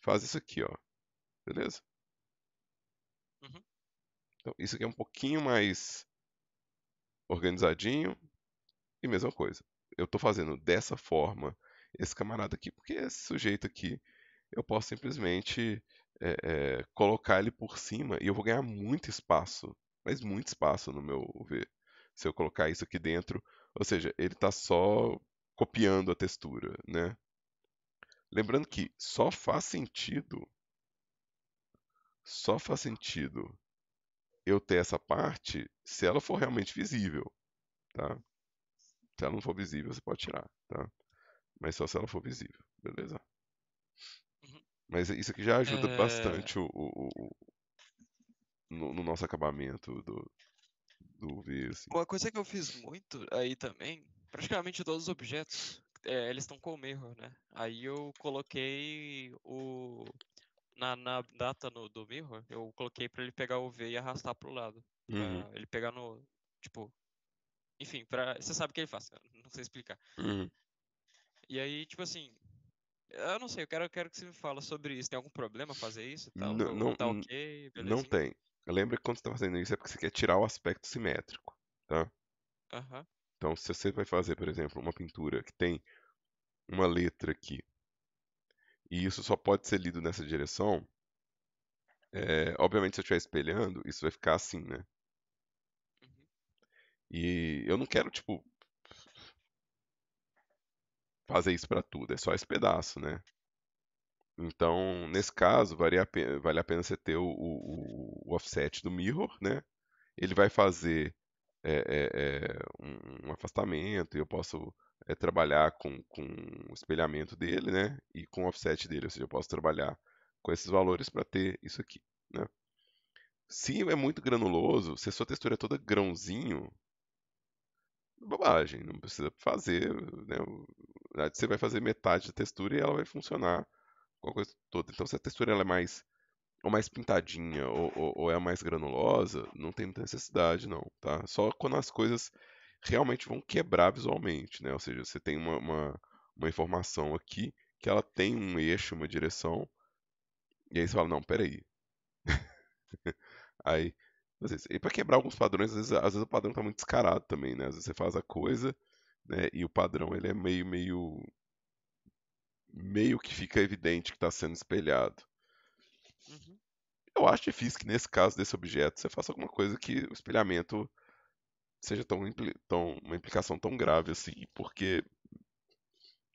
faz isso aqui, ó. Beleza? Uhum. Então, isso aqui é um pouquinho mais organizadinho. E mesma coisa, eu estou fazendo dessa forma esse camarada aqui, porque esse sujeito aqui eu posso simplesmente é, é, colocar ele por cima e eu vou ganhar muito espaço, mas muito espaço no meu ver. Se eu colocar isso aqui dentro, ou seja, ele está só copiando a textura, né? Lembrando que só faz sentido, só faz sentido eu ter essa parte se ela for realmente visível, tá? Se ela não for visível, você pode tirar, tá? Mas só se ela for visível, beleza? Uhum. Mas isso aqui já ajuda é... bastante o, o, o no, no, nosso acabamento do, do V. Assim.
Uma coisa que eu fiz muito aí também, praticamente todos os objetos, é, eles estão com o mirror, né? Aí eu coloquei o na, na data no, do mirror, eu coloquei para ele pegar o V e arrastar pro lado. Uhum. ele pegar no. Tipo. Enfim, pra, você sabe o que ele faz, não sei explicar. Uhum. E aí, tipo assim. Eu não sei, eu quero, eu quero que você me fala sobre isso. Tem algum problema fazer isso?
Tá, não, não, tá ok? Não tem. Lembra que quando você tá fazendo isso é porque você quer tirar o aspecto simétrico, tá? Uhum. Então, se você vai fazer, por exemplo, uma pintura que tem uma letra aqui e isso só pode ser lido nessa direção. É, obviamente, se eu estiver espelhando, isso vai ficar assim, né? Uhum. E eu não quero, tipo, fazer isso para tudo, é só esse pedaço, né? Então, nesse caso, vale a pena, vale a pena você ter o, o, o, offset do mirror, né? Ele vai fazer é, é, um, afastamento, e eu posso é trabalhar com, com o espelhamento dele, né? E com o offset dele, ou seja, eu posso trabalhar com esses valores para ter isso aqui, né? Se é muito granuloso, se a sua textura é toda grãozinho, bobagem, não precisa fazer, né? né você vai fazer metade da textura e ela vai funcionar com a coisa toda. Então, se a textura ela é mais ou mais pintadinha ou, ou, ou é mais granulosa, não tem muita necessidade não, tá? Só quando as coisas realmente vão quebrar visualmente, né? Ou seja, você tem uma, uma, uma informação aqui que ela tem um eixo, uma direção, e aí você fala, não, peraí. aí, às vezes, e para quebrar alguns padrões, às vezes, às vezes o padrão está muito descarado também, né? Às vezes você faz a coisa, né? E o padrão ele é meio, meio, meio que fica evidente que está sendo espelhado. Uhum. Eu acho difícil que nesse caso desse objeto você faça alguma coisa que o espelhamento seja tão, impli tão uma implicação tão grave assim, porque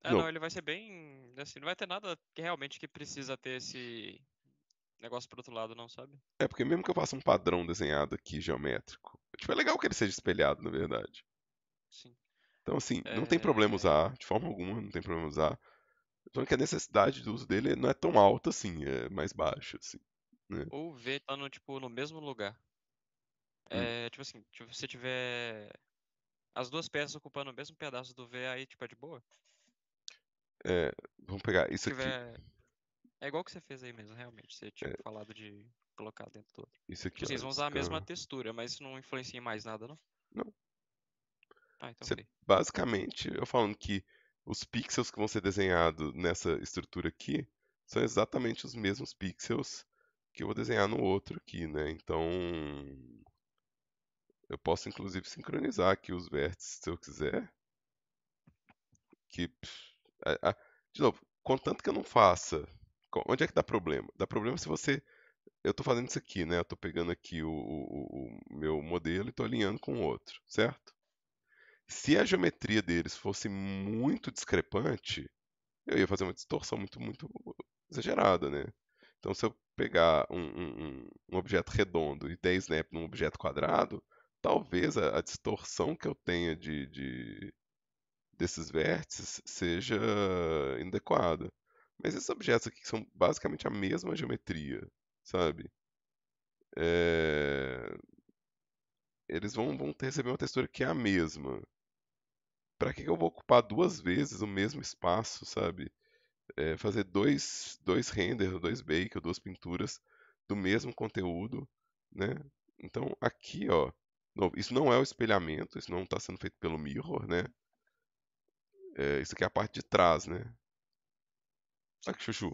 é, não. não. ele vai ser bem. Assim, não vai ter nada que realmente que precisa ter esse negócio pro outro lado, não, sabe?
É, porque mesmo que eu faça um padrão desenhado aqui, geométrico, tipo, é legal que ele seja espelhado, na verdade. Sim. Então, assim, é... não tem é, problema é. usar, de forma alguma, não tem problema usar. Só é que a necessidade do uso dele não é tão alta assim, é mais baixa, assim. Né? Ou ver
tá no, tipo, no mesmo lugar. Hum. É, Tipo assim, tipo, se você tiver as duas peças ocupando o mesmo pedaço do V, aí tipo é de boa.
É, vamos pegar isso tiver...
aqui. É igual que você fez aí mesmo, realmente. Você tinha é. falado de colocar dentro do outro.
Isso aqui. vocês tipo assim, vão usar a mesma
textura, mas isso não influencia em mais nada, não? Não.
Ah, então você, basicamente, eu falando que os pixels que vão ser desenhados nessa estrutura aqui são exatamente os mesmos pixels que eu vou desenhar no outro aqui, né? Então, eu posso inclusive sincronizar aqui os vértices se eu quiser. Que, é, é, de novo, contanto que eu não faça. Onde é que dá problema? Dá problema se você. Eu estou fazendo isso aqui, né? Eu estou pegando aqui o, o, o meu modelo e estou alinhando com o outro, certo? Se a geometria deles fosse muito discrepante, eu ia fazer uma distorção muito, muito exagerada, né? Então, se eu pegar um, um, um objeto redondo e der snap num objeto quadrado, talvez a, a distorção que eu tenha de, de desses vértices seja inadequada. Mas esses objetos aqui são basicamente a mesma geometria, sabe? É... Eles vão, vão receber uma textura que é a mesma. Para que eu vou ocupar duas vezes o mesmo espaço, sabe? É fazer dois, dois renders, dois bake, duas pinturas do mesmo conteúdo, né? Então aqui, ó, novo. Isso não é o espelhamento, isso não está sendo feito pelo mirror, né? É, isso aqui é a parte de trás, né? Olha que chuchu.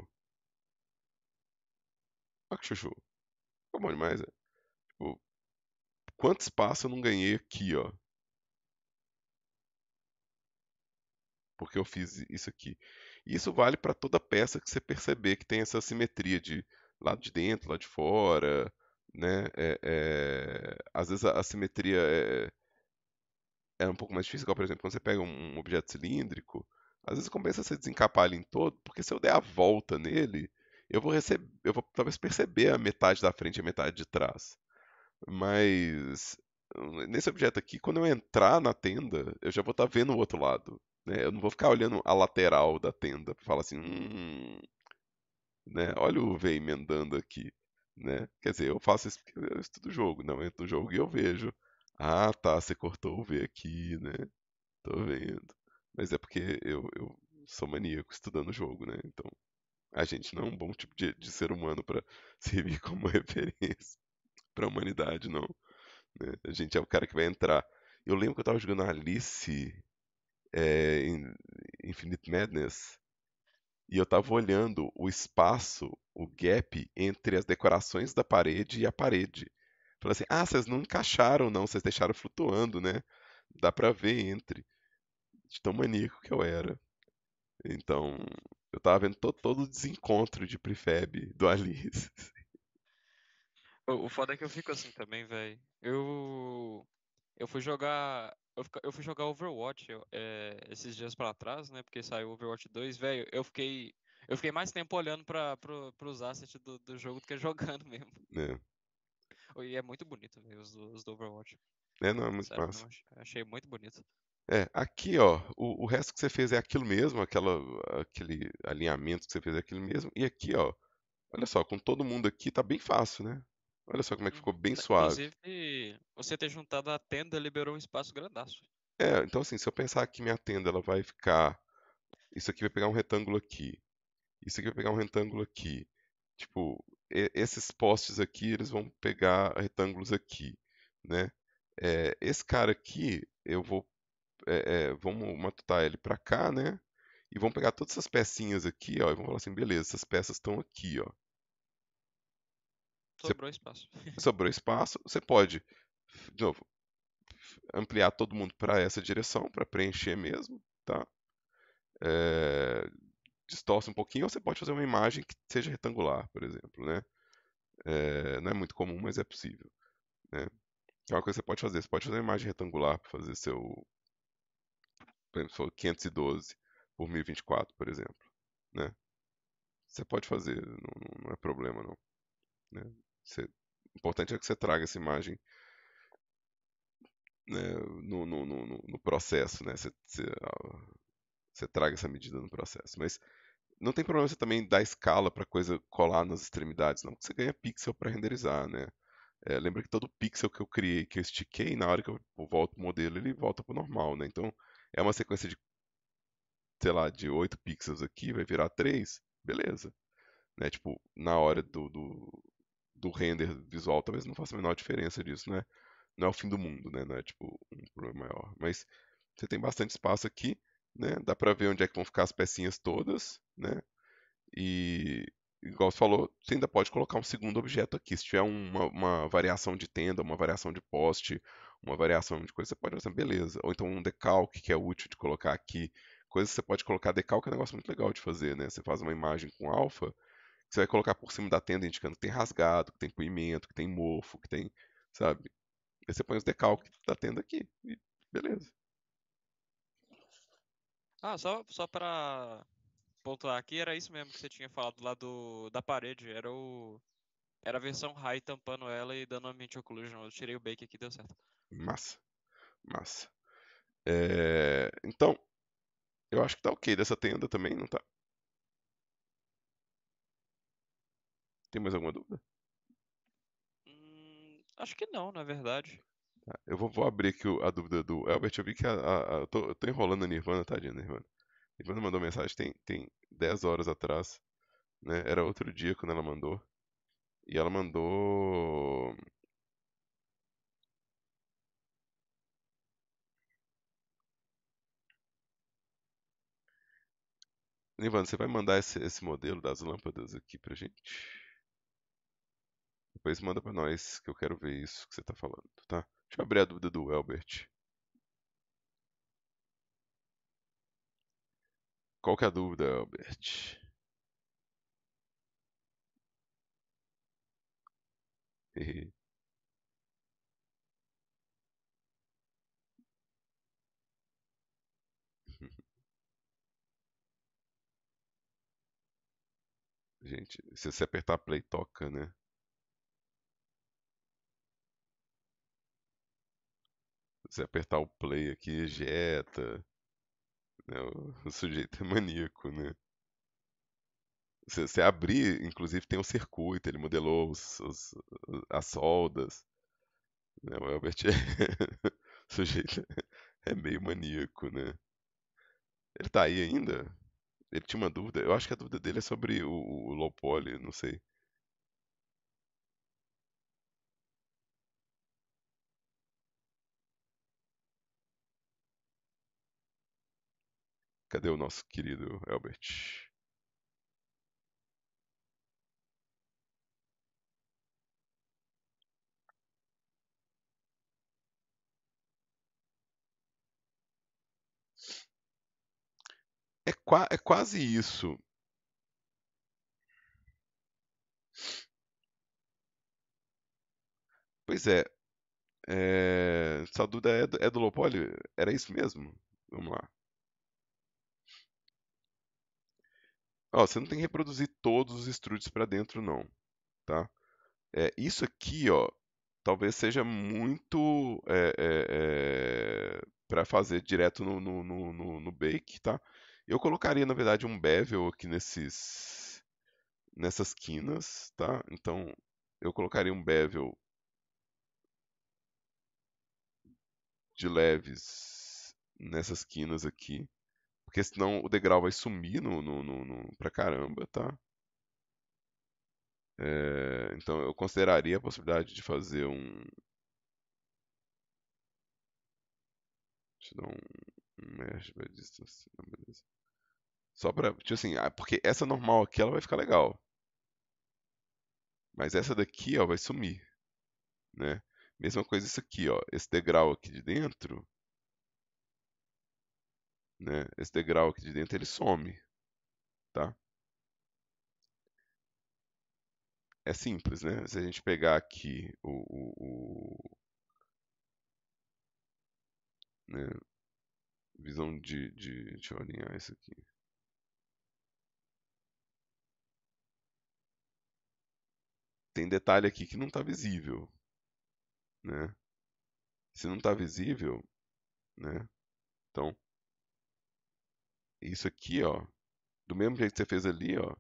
Olha que chuchu. Ficou bom demais, né? Tipo, quanto espaço eu não ganhei aqui, ó. Porque eu fiz isso aqui. isso vale para toda peça que você perceber que tem essa simetria de lado de dentro, lado de fora, né? É, é... Às vezes a simetria é... é um pouco mais difícil, por exemplo, quando você pega um objeto cilíndrico, às vezes compensa você desencapar ele em todo, porque se eu der a volta nele, eu vou receber, eu vou talvez perceber a metade da frente e a metade de trás. Mas nesse objeto aqui, quando eu entrar na tenda, eu já vou estar tá vendo o outro lado. Né? Eu não vou ficar olhando a lateral da tenda, falar assim, hum, né? Olha o V emendando aqui né? Quer dizer, eu faço isso porque eu estudo o jogo, não eu entro no jogo e eu vejo. Ah, tá, você cortou o V aqui, né? Tô vendo. Mas é porque eu, eu sou maníaco estudando o jogo, né? Então, a gente não é um bom tipo de, de ser humano para servir como referência para a humanidade, não. Né? A gente é o cara que vai entrar. Eu lembro que eu estava jogando Alice é, Infinite Madness e eu estava olhando o espaço, o gap entre as decorações da parede e a parede. Falei assim: ah, vocês não encaixaram, não, vocês deixaram flutuando, né? Dá pra ver entre. De tão maníaco que eu era. Então, eu tava vendo todo o desencontro de prefab do Alice.
O, o foda é que eu fico assim também, velho. Eu. Eu fui jogar eu, fui jogar Overwatch eu, é, esses dias para trás, né? Porque saiu Overwatch 2, velho. Eu fiquei, eu fiquei mais tempo olhando para pro, pros assets do, do jogo do que jogando mesmo. É. E é muito bonito, velho, os, os, do Overwatch.
É, não, é muito Sério, massa.
Não, achei muito bonito.
É, aqui, ó, o, o resto que você fez é aquilo mesmo, aquela, aquele alinhamento que você fez é aquilo mesmo. E aqui, ó, olha só, com todo mundo aqui tá bem fácil, né? Olha só como é que ficou bem suave.
Inclusive, você ter juntado a tenda liberou um espaço gradaço.
É, então assim, se eu pensar que minha tenda ela vai ficar. Isso aqui vai pegar um retângulo aqui. Isso aqui vai pegar um retângulo aqui. Tipo, e- esses postes aqui, eles vão pegar retângulos aqui, né? É, esse cara aqui, eu vou. é, é, vamos matutar ele pra cá, né? E vamos pegar todas essas pecinhas aqui, ó. E vamos falar assim, beleza, essas peças estão aqui, ó.
Sobrou espaço.
Sobrou espaço, você pode, de novo, ampliar todo mundo para essa direção, para preencher mesmo, tá? É, distorce um pouquinho, ou você pode fazer uma imagem que seja retangular, por exemplo, né? É, não é muito comum, mas é possível, né? É uma coisa que você pode fazer. Você pode fazer uma imagem retangular para fazer seu, por exemplo, 512 por 1024, por exemplo, né? Você pode fazer, não, não é problema não. Né? Você, o importante é que você traga essa imagem né, no, no, no, no, processo, né? Você, você, você, traga essa medida no processo. Mas não tem problema você também dar escala para coisa colar nas extremidades, não. Você ganha pixel para renderizar, né? É, lembra que todo pixel que eu criei, que eu estiquei, na hora que eu volto o modelo, ele volta o normal, né? Então, é uma sequência de, sei lá, de 8 pixels aqui, vai virar 3, beleza. Né? Tipo, na hora do, do do render visual talvez não faça a menor diferença disso, né? Não é o fim do mundo, né? Não é tipo um problema maior. Mas você tem bastante espaço aqui, né? Dá para ver onde é que vão ficar as pecinhas todas, né? E igual você falou, você ainda pode colocar um segundo objeto aqui. Se tiver uma, uma variação de tenda, uma variação de poste, uma variação de coisa, você pode fazer, beleza. Ou então um decalque que é útil de colocar aqui. Coisas que você pode colocar decalque é um negócio muito legal de fazer, né? Você faz uma imagem com alfa, você vai colocar por cima da tenda indicando que tem rasgado, que tem coimento, que tem mofo, que tem, sabe? Aí você põe os decalques da tenda aqui e beleza.
Ah, só, só pra pontuar aqui, era isso mesmo que você tinha falado lá do, da parede. Era o. Era a versão high tampando ela e dando ambiente occlusion. Eu tirei o bake aqui deu certo.
Massa. Massa. É... Então, eu acho que tá ok dessa tenda também, não tá? Tem mais alguma dúvida?
Hum, acho que não, na verdade.
Tá, eu vou, vou abrir aqui a dúvida do Albert. Eu vi que a, a- a- eu, tô, eu tô enrolando a Nirvana, tadinha, Nirvana. Nirvana mandou mensagem tem, tem 10 horas atrás, né? Era outro dia quando ela mandou. E ela mandou. Nirvana, você vai mandar esse, esse modelo das lâmpadas aqui pra gente? Depois manda para nós que eu quero ver isso que você está falando, tá? Deixa eu abrir a dúvida do Elbert. Qual que é a dúvida, Albert? Gente, se você apertar play, toca, né? você apertar o play aqui, ejeta. Né? O, o, sujeito é maníaco, né? Você, abrir, inclusive tem um circuito, ele modelou os, os, as soldas. Né? O Albert é... o sujeito é meio maníaco, né? Ele tá aí ainda? Ele tinha uma dúvida. Eu acho que a dúvida dele é sobre o, o low poly, não sei.
Cadê o nosso querido Albert?
É, qua é quase isso. Pois é. é... Essa dúvida é do, é do Lopoli? Era isso mesmo? Vamos lá. Ó, você não tem que reproduzir todos os extrudes para dentro, não. Tá? É, isso aqui, ó, talvez seja muito é, é, é para fazer direto no, no, no, no, bake, tá? Eu colocaria, na verdade, um bevel aqui nesses, nessas quinas, tá? Então, eu colocaria um bevel de leves nessas quinas aqui. Porque senão o degrau vai sumir no, no, no, no pra caramba, tá? É, então eu consideraria a possibilidade de fazer um. Deixa eu dar um, um Só pra. Tipo assim, ah, porque essa normal aqui ela vai ficar legal. Mas essa daqui ó, vai sumir. Né? Mesma coisa isso aqui, ó. Esse degrau aqui de dentro né, esse degrau aqui de dentro, ele some, tá? É simples, né? Se a gente pegar aqui o, o, o né, visão de, de... Deixa eu alinhar isso aqui. Tem detalhe aqui que não está visível, né? Se não está visível, né? Então, isso aqui, ó, do mesmo jeito que você fez ali, ó.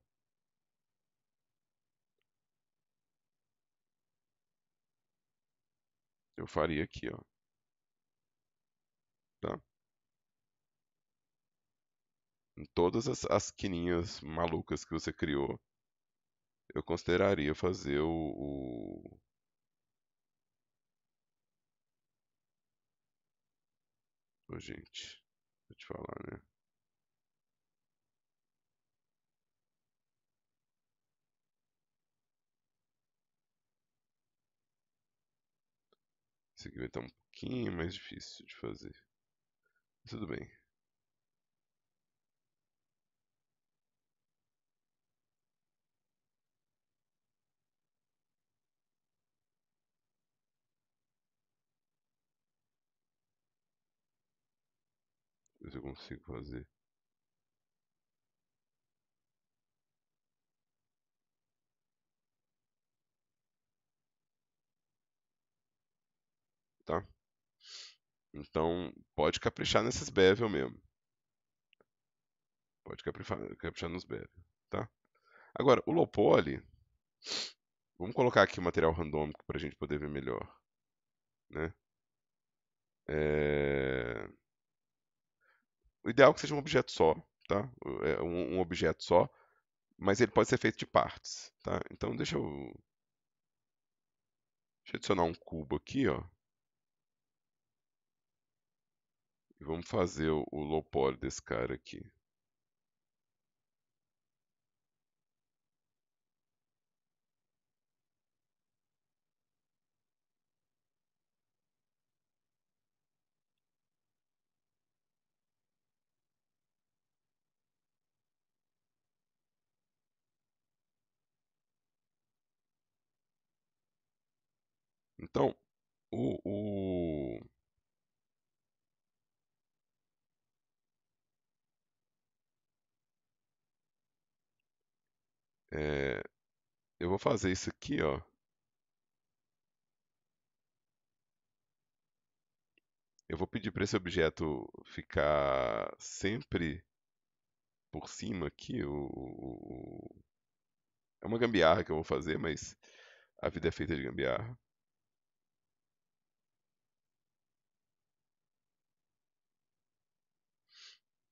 Eu faria aqui, ó. Tá? Em todas as, as quininhas malucas que você criou, eu consideraria fazer o, o... Ô, gente,
vou te falar, né? Esse aqui vai estar um pouquinho mais difícil de fazer. Mas tudo bem. se eu consigo fazer.
Então, pode caprichar nesses bevel mesmo. Pode caprichar, nos bevel, tá? Agora, o low poly, vamos colocar aqui o material randômico para a gente poder ver melhor, né? É... O ideal é que seja um objeto só, tá? É, um, um objeto só, mas ele pode ser feito de partes, tá? Então deixa eu, deixa eu adicionar um cubo aqui, ó. vamos fazer o, o low poly desse cara aqui.
Então, o, o
É, eu vou fazer isso aqui, ó. Eu vou pedir para esse objeto ficar sempre por cima aqui. O, o, o... É uma gambiarra que eu vou fazer, mas a vida é feita de gambiarra.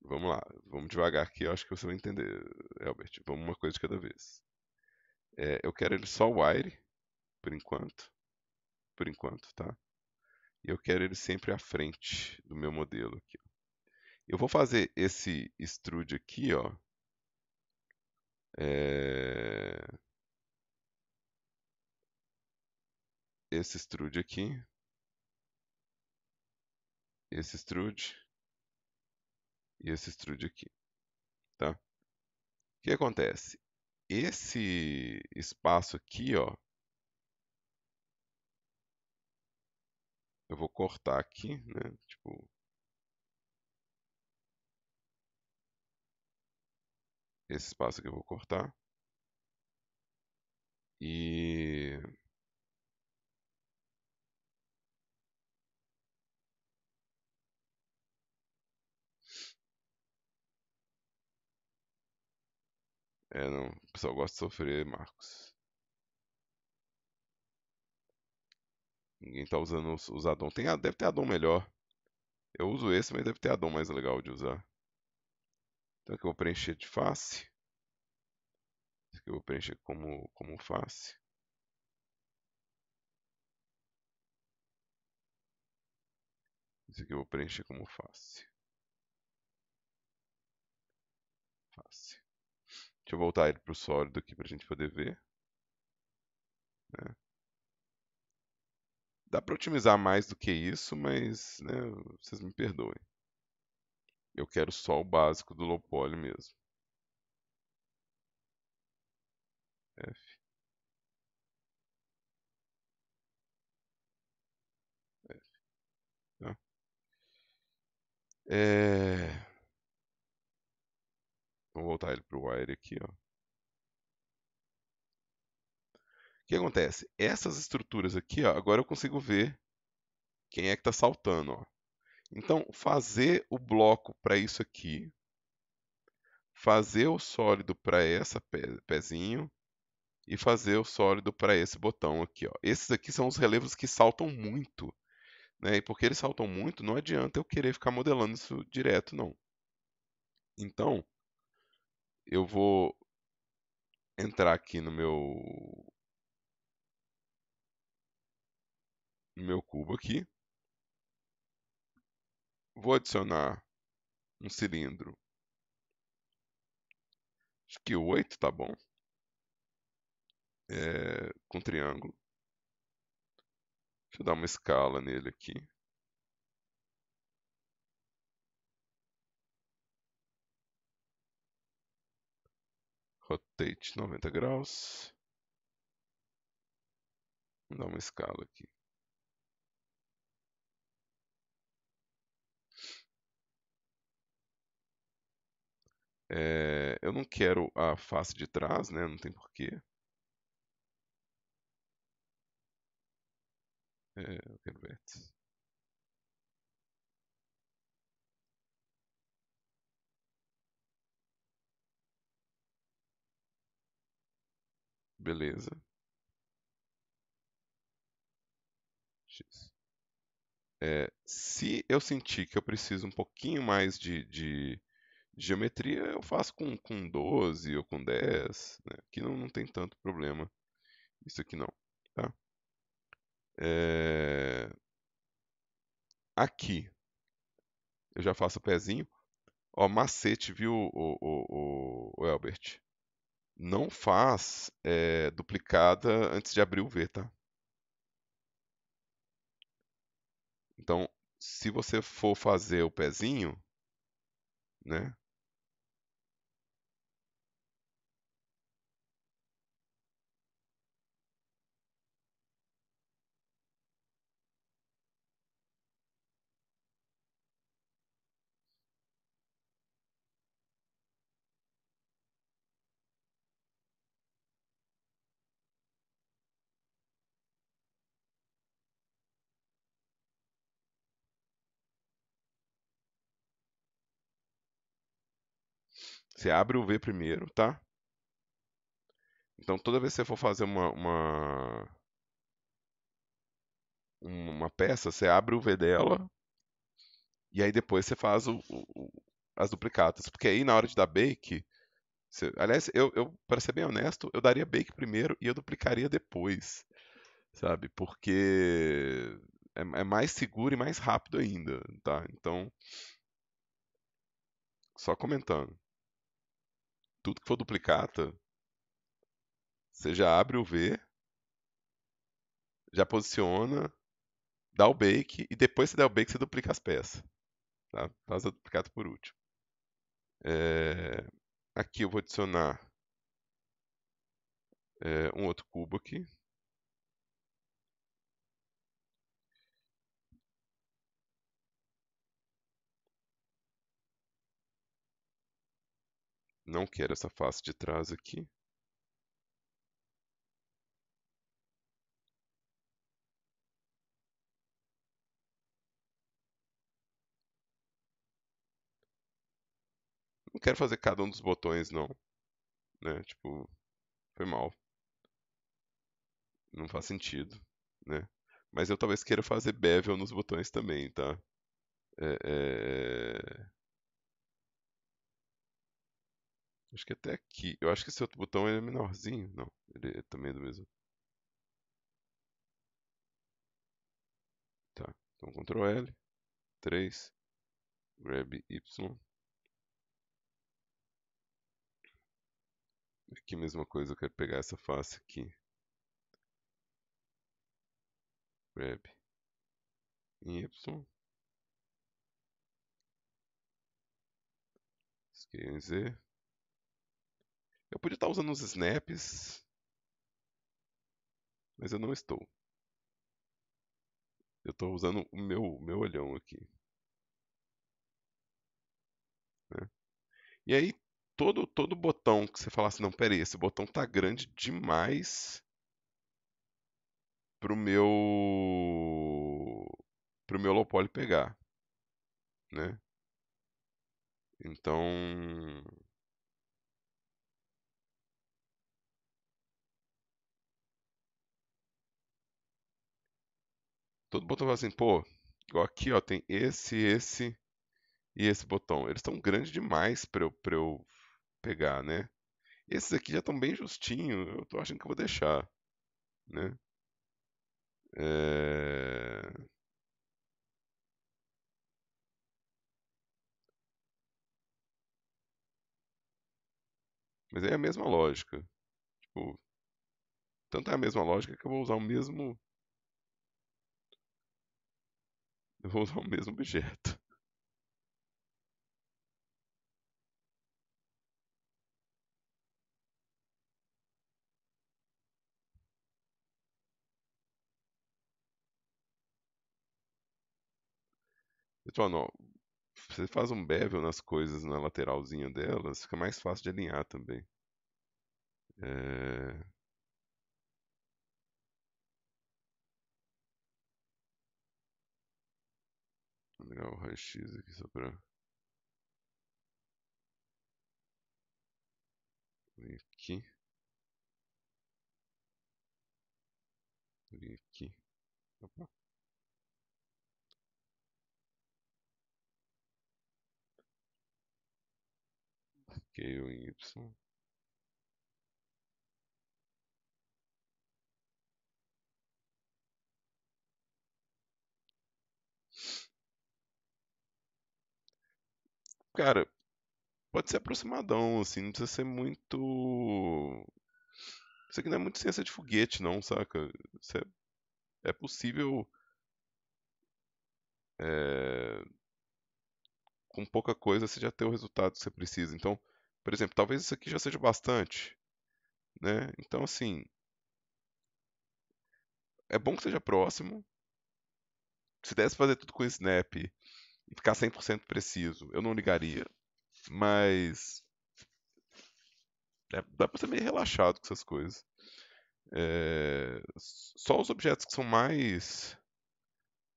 Vamos lá, vamos devagar aqui, eu acho que você vai entender, Albert. Vamos uma coisa de cada vez. É, eu quero ele só wire, por enquanto. Por enquanto, tá? E eu quero ele sempre à frente do meu modelo aqui. Eu vou fazer esse extrude aqui, ó. É... Esse extrude aqui. Esse extrude e esse extrude aqui. Tá? O que acontece? Esse espaço aqui, ó, eu vou cortar aqui, né? Tipo, esse espaço aqui eu vou cortar.
E
É, não. O pessoal gosta de sofrer, Marcos. Ninguém tá usando os, os addon. Tem, deve ter addon melhor. Eu uso esse, mas deve ter addon mais legal de usar. Então aqui eu vou preencher de face. Esse aqui eu vou preencher como, como face. Esse aqui eu vou preencher como face. Face. Deixa eu voltar ele pro sólido aqui para a gente poder ver. Né? Dá para otimizar mais do que isso, mas né, vocês me perdoem. Eu quero só o básico do low poly mesmo.
F. F. Tá?
É... Vamos voltar ele para o Wire aqui. Ó. O que acontece? Essas estruturas aqui, ó, agora eu consigo ver quem é que está saltando. Ó. Então, fazer o bloco para isso aqui, fazer o sólido para essa pezinho e fazer o sólido para esse botão aqui. Ó. Esses aqui são os relevos que saltam muito. Né? E porque eles saltam muito, não adianta eu querer ficar modelando isso direto, não. Então, eu vou entrar aqui no meu no meu cubo aqui. Vou adicionar um cilindro. Acho que oito tá bom. É, com triângulo. Deixa eu dar uma escala nele aqui.
rotate 90 graus. Vou dar uma escala aqui.
É, eu não quero a face de trás, né? Não tem porquê.
É, ver.
Beleza. X. É, se eu sentir que eu preciso um pouquinho mais de, de, de geometria, eu faço com, com 12 ou com 10. Né? Aqui não, não tem tanto problema. Isso aqui não. Tá? É... Aqui. Eu já faço o pezinho. Ó, macete, viu, o, o, o, o Elbert? Não faz é, duplicada antes de abrir o V, tá? Então, se você for fazer o pezinho, né? Você abre o V primeiro, tá? Então toda vez que você for fazer uma, uma, uma peça, você abre o V dela e aí depois você faz o, o, as duplicatas. Porque aí na hora de dar bake, você... aliás, eu, eu para ser bem honesto, eu daria bake primeiro e eu duplicaria depois, sabe? Porque é, é mais seguro e mais rápido ainda, tá? Então, só comentando tudo que for duplicata, você já abre o V, já posiciona, dá o bake, e depois que der o bake, você duplica as peças. Tá? Faz a duplicata por último. É... Aqui eu vou adicionar é, um outro cubo aqui. Não quero essa face de trás aqui. Não quero fazer cada um dos botões, não. Né? Tipo, foi mal. Não faz sentido, né? Mas eu talvez queira fazer bevel nos botões também, tá? É, é... é Acho que até aqui. Eu acho que esse outro botão é menorzinho. Não, ele é também do mesmo. Tá, então Ctrl L, 3, grab Y. Aqui mesma coisa, eu quero pegar essa face aqui.
Grab em Y.
Scale em Z. Eu podia estar usando os snaps, mas eu não estou. Eu estou usando o meu, meu olhão aqui. Né? E aí, todo, todo botão que você falasse, não, peraí, esse botão tá grande demais pro meu pro meu low poly pegar, né? Então, Todo botão fala assim, pô, aqui ó, tem esse, esse e esse botão. Eles estão grandes demais para eu, pra eu pegar, né? Esses aqui já estão bem justinho, eu tô achando que eu vou deixar, né? É... Mas é a mesma lógica. Tipo, tanto é a mesma lógica que eu vou usar o mesmo Eu vou usar o mesmo objeto. Pessoal, você faz um bevel nas coisas na lateralzinha delas, fica mais fácil de alinhar também. É...
Vou ligar o raio-x aqui só para Vem aqui. Vem aqui. Opa. Scale é o Y.
cara, pode ser aproximadão, assim, não precisa ser muito. Isso aqui não é muito ciência de foguete, não, saca? Isso é, é possível. É... Com pouca coisa você já ter o resultado que você precisa. Então, por exemplo, talvez isso aqui já seja bastante. Né? Então, assim. É bom que seja próximo. Se desse fazer tudo com Snap, e ficar 100% preciso. Eu não ligaria. Mas. É, dá pra ser meio relaxado com essas coisas. É, só os objetos que são mais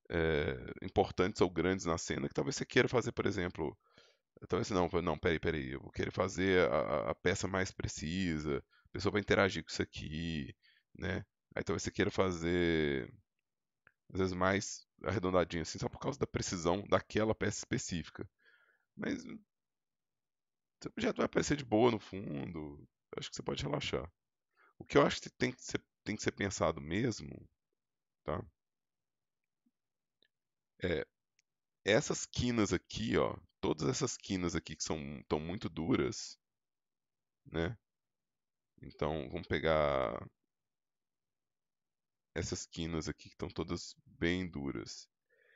é, importantes ou grandes na cena que talvez você queira fazer, por exemplo. Talvez não, não, peraí, peraí. Eu vou querer fazer a, a peça mais precisa. A pessoa vai interagir com isso aqui, né? Aí talvez você queira fazer às vezes mais arredondadinho assim, só por causa da precisão daquela peça específica. Mas hum, o projeto vai aparecer de boa no fundo, acho que você pode relaxar. O que eu acho que tem que ser, tem que ser pensado mesmo, tá? É, essas quinas aqui, ó, todas essas quinas aqui que são estão muito duras, né? Então, vamos pegar essas quinas aqui que estão todas bem duras.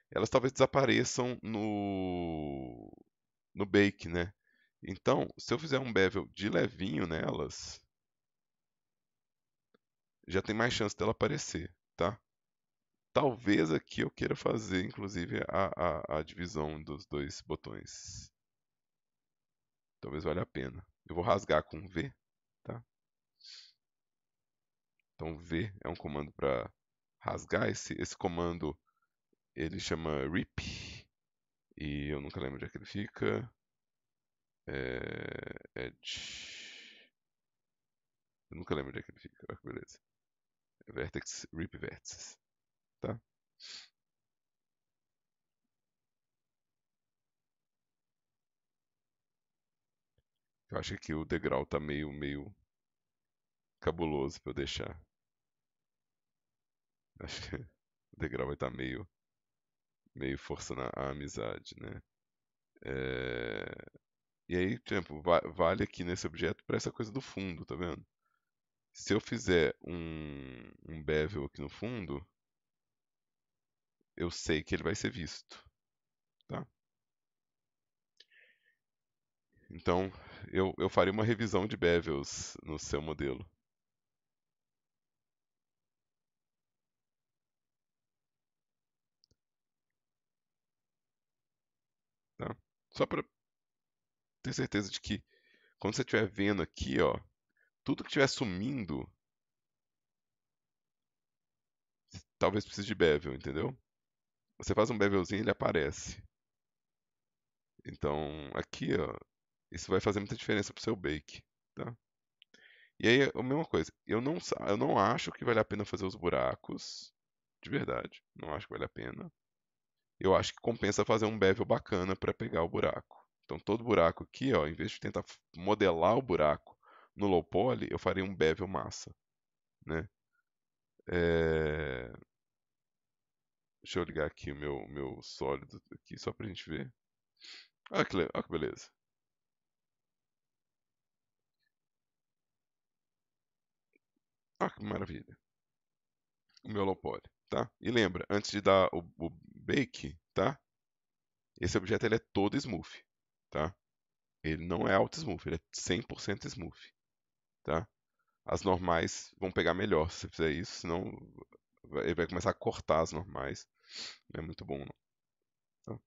Elas talvez desapareçam no no bake, né? Então, se eu fizer um bevel de levinho nelas, já tem mais chance dela aparecer, tá? Talvez aqui eu queira fazer, inclusive, a, a, a divisão dos dois botões. Talvez valha a pena. Eu vou rasgar com V então V é um comando para rasgar. Esse, esse comando ele chama RIP e eu nunca lembro onde é que ele fica. É, edge. É
eu nunca lembro onde é que ele fica. Ah, beleza. É vertex, RIP vertices. Tá?
Eu acho que o degrau tá meio, meio cabuloso para eu deixar. Acho que o degrau vai estar tá meio, meio forçando a amizade, né? É... E aí, tipo, vale aqui nesse objeto para essa coisa do fundo, tá vendo? Se eu fizer um, um bevel aqui no fundo, eu sei que ele vai ser visto, tá? Então, eu, eu faria uma revisão de bevels no seu modelo. Só para ter certeza de que quando você estiver vendo aqui, ó, tudo que estiver sumindo talvez precise de bevel, entendeu? Você faz um bevelzinho e ele aparece. Então, aqui, ó, isso vai fazer muita diferença pro seu bake, tá? E aí, a mesma coisa, eu não, eu não acho que vale a pena fazer os buracos, de verdade, não acho que vale a pena eu acho que compensa fazer um bevel bacana para pegar o buraco. Então todo buraco aqui, ó, em vez de tentar modelar o buraco no low poly, eu faria um bevel massa, né? É... Deixa eu ligar aqui o meu, meu sólido aqui só para a gente ver. Olha que, olha que beleza. Olha que maravilha. O meu low poly, tá? E lembra, antes de dar o, o make, tá? Esse objeto ele é todo smooth, tá? Ele não é alto smooth, ele é 100% smooth, tá? As normais vão pegar melhor se você fizer isso, senão ele vai começar a cortar as normais. Não é muito bom, não. Tá?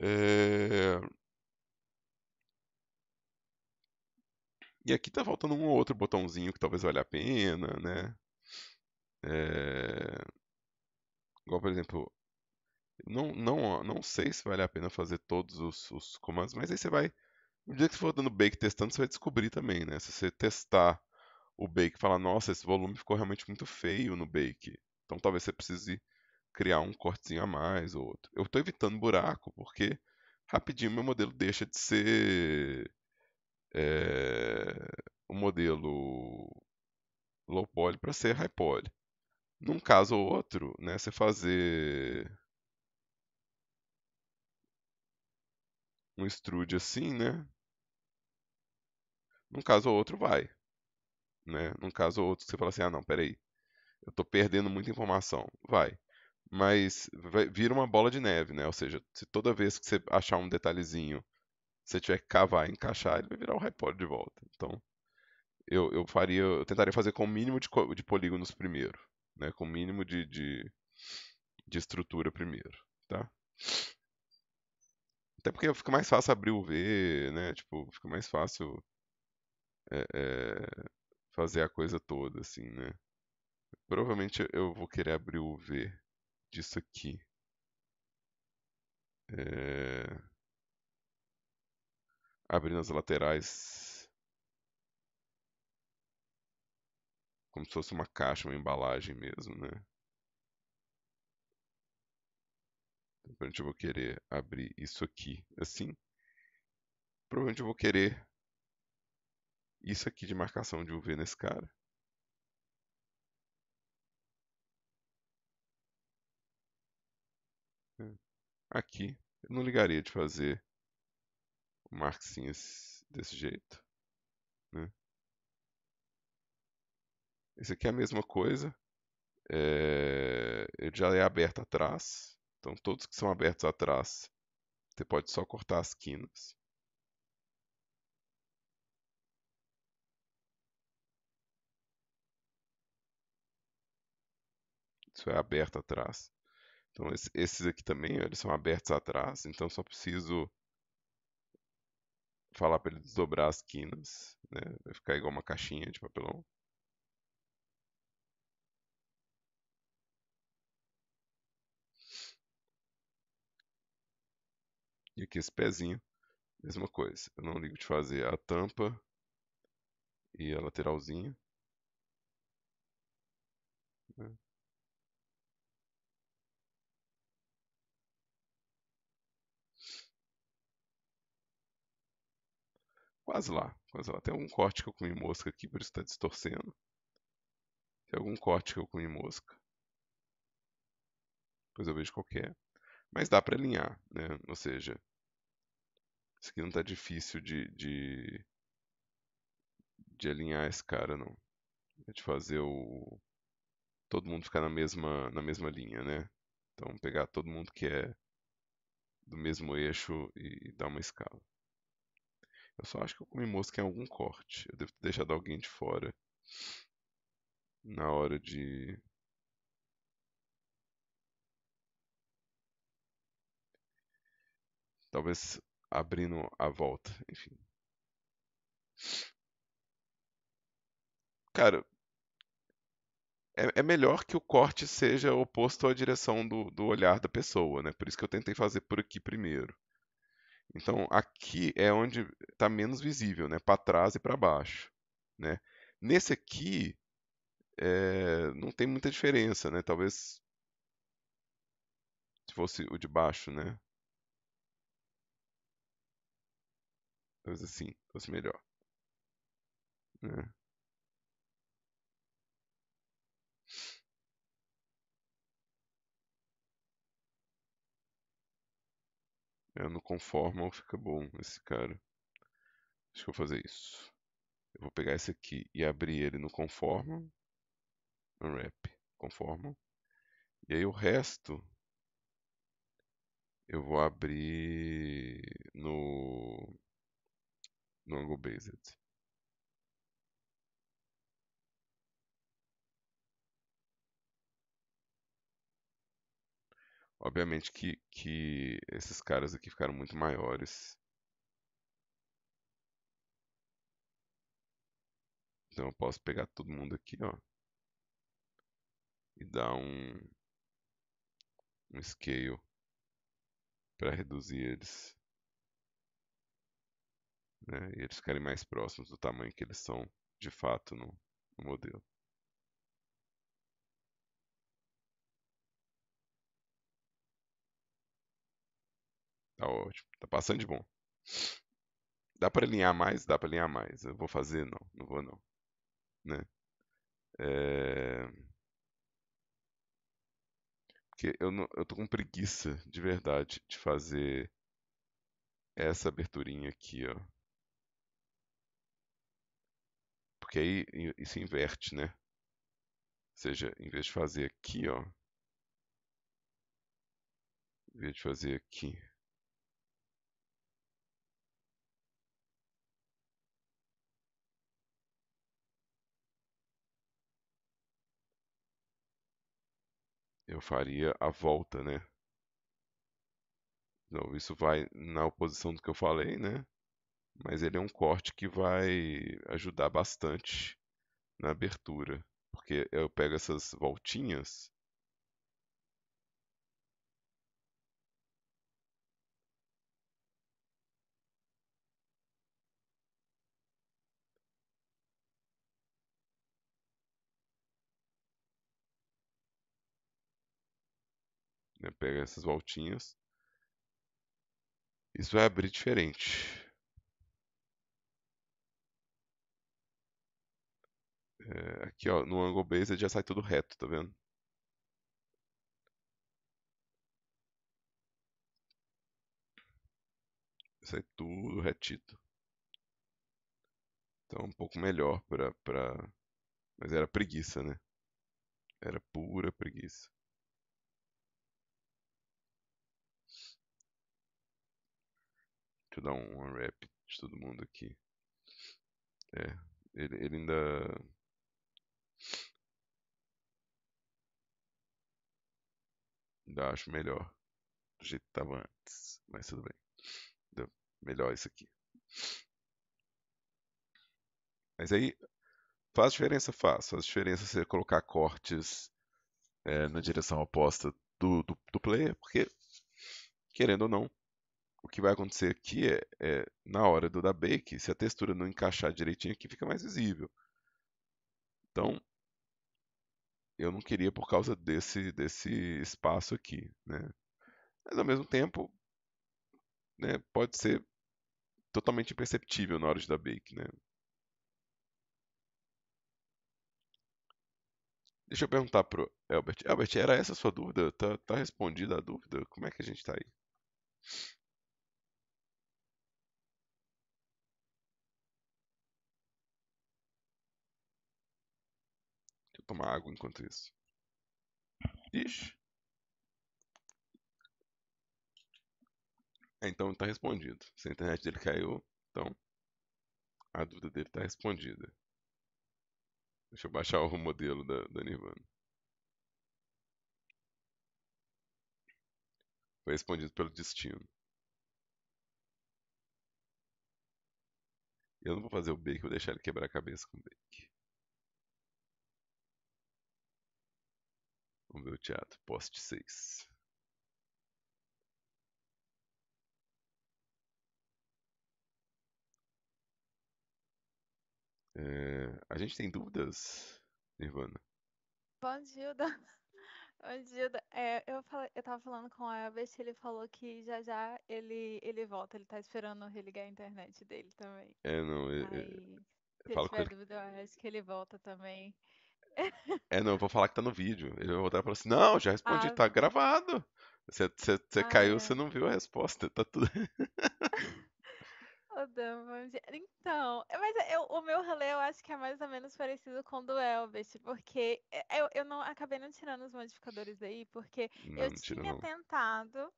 É... E aqui tá faltando um outro botãozinho que talvez valha a pena, né? É... Igual, por exemplo, não, não, não sei se vale a pena fazer todos os, os comandos, mas aí você vai. No dia que você for dando bake testando, você vai descobrir também, né? Se você testar o bake e falar, nossa, esse volume ficou realmente muito feio no bake. Então talvez você precise criar um cortezinho a mais ou outro. Eu estou evitando buraco porque rapidinho meu modelo deixa de ser é, eh, um modelo low poly para ser high poly num caso ou outro, né, você fazer um extrude assim, né? Num caso ou outro vai, né? Num caso ou outro você fala assim, ah não, peraí, eu tô perdendo muita informação, vai. Mas vai, vira uma bola de neve, né? Ou seja, se toda vez que você achar um detalhezinho, você tiver que cavar e encaixar, ele vai virar o um iPod de volta. Então, eu, eu faria, eu tentaria fazer com o mínimo de, de polígonos primeiro né, com o mínimo de, de, de estrutura primeiro, tá? Até porque fica mais fácil abrir o V, né? Tipo, fica mais fácil é, é, fazer a coisa toda, assim, né? Provavelmente eu vou querer abrir o V disso aqui. É... Abrindo as laterais Como se fosse uma caixa, uma embalagem mesmo, né? Provavelmente eu vou querer abrir isso aqui assim. Provavelmente eu vou querer isso aqui de marcação de UV nesse cara. É, aqui, eu não ligaria de fazer o marquinhos desse jeito. Né? Esse aqui é a mesma coisa. É... Ele já é aberto atrás. Então, todos que são abertos atrás, você pode só cortar as quinas. Isso é aberto atrás. Então, esses aqui também, eles são abertos atrás. Então, só preciso falar para ele desdobrar as quinas. Né? Vai ficar igual uma caixinha de papelão. E aqui esse pezinho, mesma coisa. Eu não ligo de fazer a tampa e a lateralzinha. Né? Quase lá, quase lá. Tem algum corte que eu comi mosca aqui, por isso está distorcendo. Tem algum corte que eu comi mosca. Depois eu vejo qualquer é. Mas dá para alinhar, né? Ou seja, isso aqui não tá difícil de, de, de alinhar esse cara, não. É de fazer o... Todo mundo ficar na mesma, na mesma linha, né? Então, pegar todo mundo que é do mesmo eixo e dar uma escala. Eu só acho que eu comi mosca em algum corte. Eu devo ter deixado alguém de fora na hora de. Talvez abrindo a volta, enfim. Cara, é, é melhor que o corte seja oposto à direção do, do olhar da pessoa, né? Por isso que eu tentei fazer por aqui primeiro. Então aqui é onde está menos visível, né? Para trás e para baixo, né? Nesse aqui é, não tem muita diferença, né? Talvez se fosse o de baixo, né? Talvez assim fosse melhor. Né? Eu é, não conformo, fica bom esse cara. Acho que eu vou fazer isso. Eu vou pegar esse aqui e abrir ele no conforma. Unwrap, Conformo. E aí o resto eu vou abrir no Angle based Obviamente que, que esses caras aqui ficaram muito maiores. Então eu posso pegar todo mundo aqui, ó. E dar um, um scale para reduzir eles né? e eles ficarem mais próximos do tamanho que eles são de fato no, no modelo. Tá ótimo, tá passando de bom. Dá para alinhar mais? Dá para alinhar mais. Eu vou fazer? Não, não vou não. Né? É... Porque eu, não, eu tô com preguiça, de verdade, de fazer essa aberturinha aqui, ó. porque aí isso inverte, né? Ou seja, em vez de fazer aqui, ó, em vez de fazer aqui, eu faria a volta, né? Então, isso vai na oposição do que eu falei, né? mas ele é um corte que vai ajudar bastante na abertura, porque eu pego essas voltinhas né? Pega essas voltinhas. Isso vai abrir diferente. É, aqui, ó, no Angle Base já sai tudo reto, tá vendo? Sai tudo retito. Então, um pouco melhor pra, pra... Mas era preguiça, né? Era pura preguiça.
Deixa eu dar um unwrap de todo mundo aqui. É, ele, ele ainda
Ainda acho melhor do jeito que estava antes, mas tudo bem. melhor isso aqui. Mas aí faz diferença, faz. Faz diferença você colocar cortes é, na direção oposta do, do, do, player, porque, querendo ou não, o que vai acontecer aqui é, é na hora do da bake, se a textura não encaixar direitinho aqui, fica mais visível. Então, eu não queria por causa desse, desse espaço aqui, né? Mas ao mesmo tempo, né, pode ser totalmente imperceptível na hora de dar bake, né? Deixa eu perguntar pro Albert. Albert, era essa a sua dúvida? Tá, tá respondida a dúvida? Como é que a gente tá aí? Toma água enquanto isso. Ixi. Então está respondido. Se a internet dele caiu, então a dúvida dele está respondida. Deixa eu baixar o modelo da, da Nirvana. Foi respondido pelo destino. Eu não vou fazer o bake, vou deixar ele quebrar a cabeça com o bake. o meu teatro, post
6.
É, a gente tem dúvidas, Nirvana?
Bom dia, Bom dia, é, eu, falei, eu tava falando com a Elvis, ele falou que já já ele, ele volta, ele tá esperando religar a internet dele também. É, não, é, é, ele, Aí, se tiver dúvida, eu acho que ele volta também.
É, não, eu vou falar que tá no vídeo. Ele vai voltar e falar assim: não, já respondi, Ah. tá gravado. Você você- você Ah, caiu, é. você é. não viu a resposta. Tá tudo.
Então, é, mas é, eu- o meu rolê eu acho que é mais ou menos parecido com o do Elvis, porque eu, eu não acabei não tirando os modificadores daí, porque Não, eu não tinha não. tentado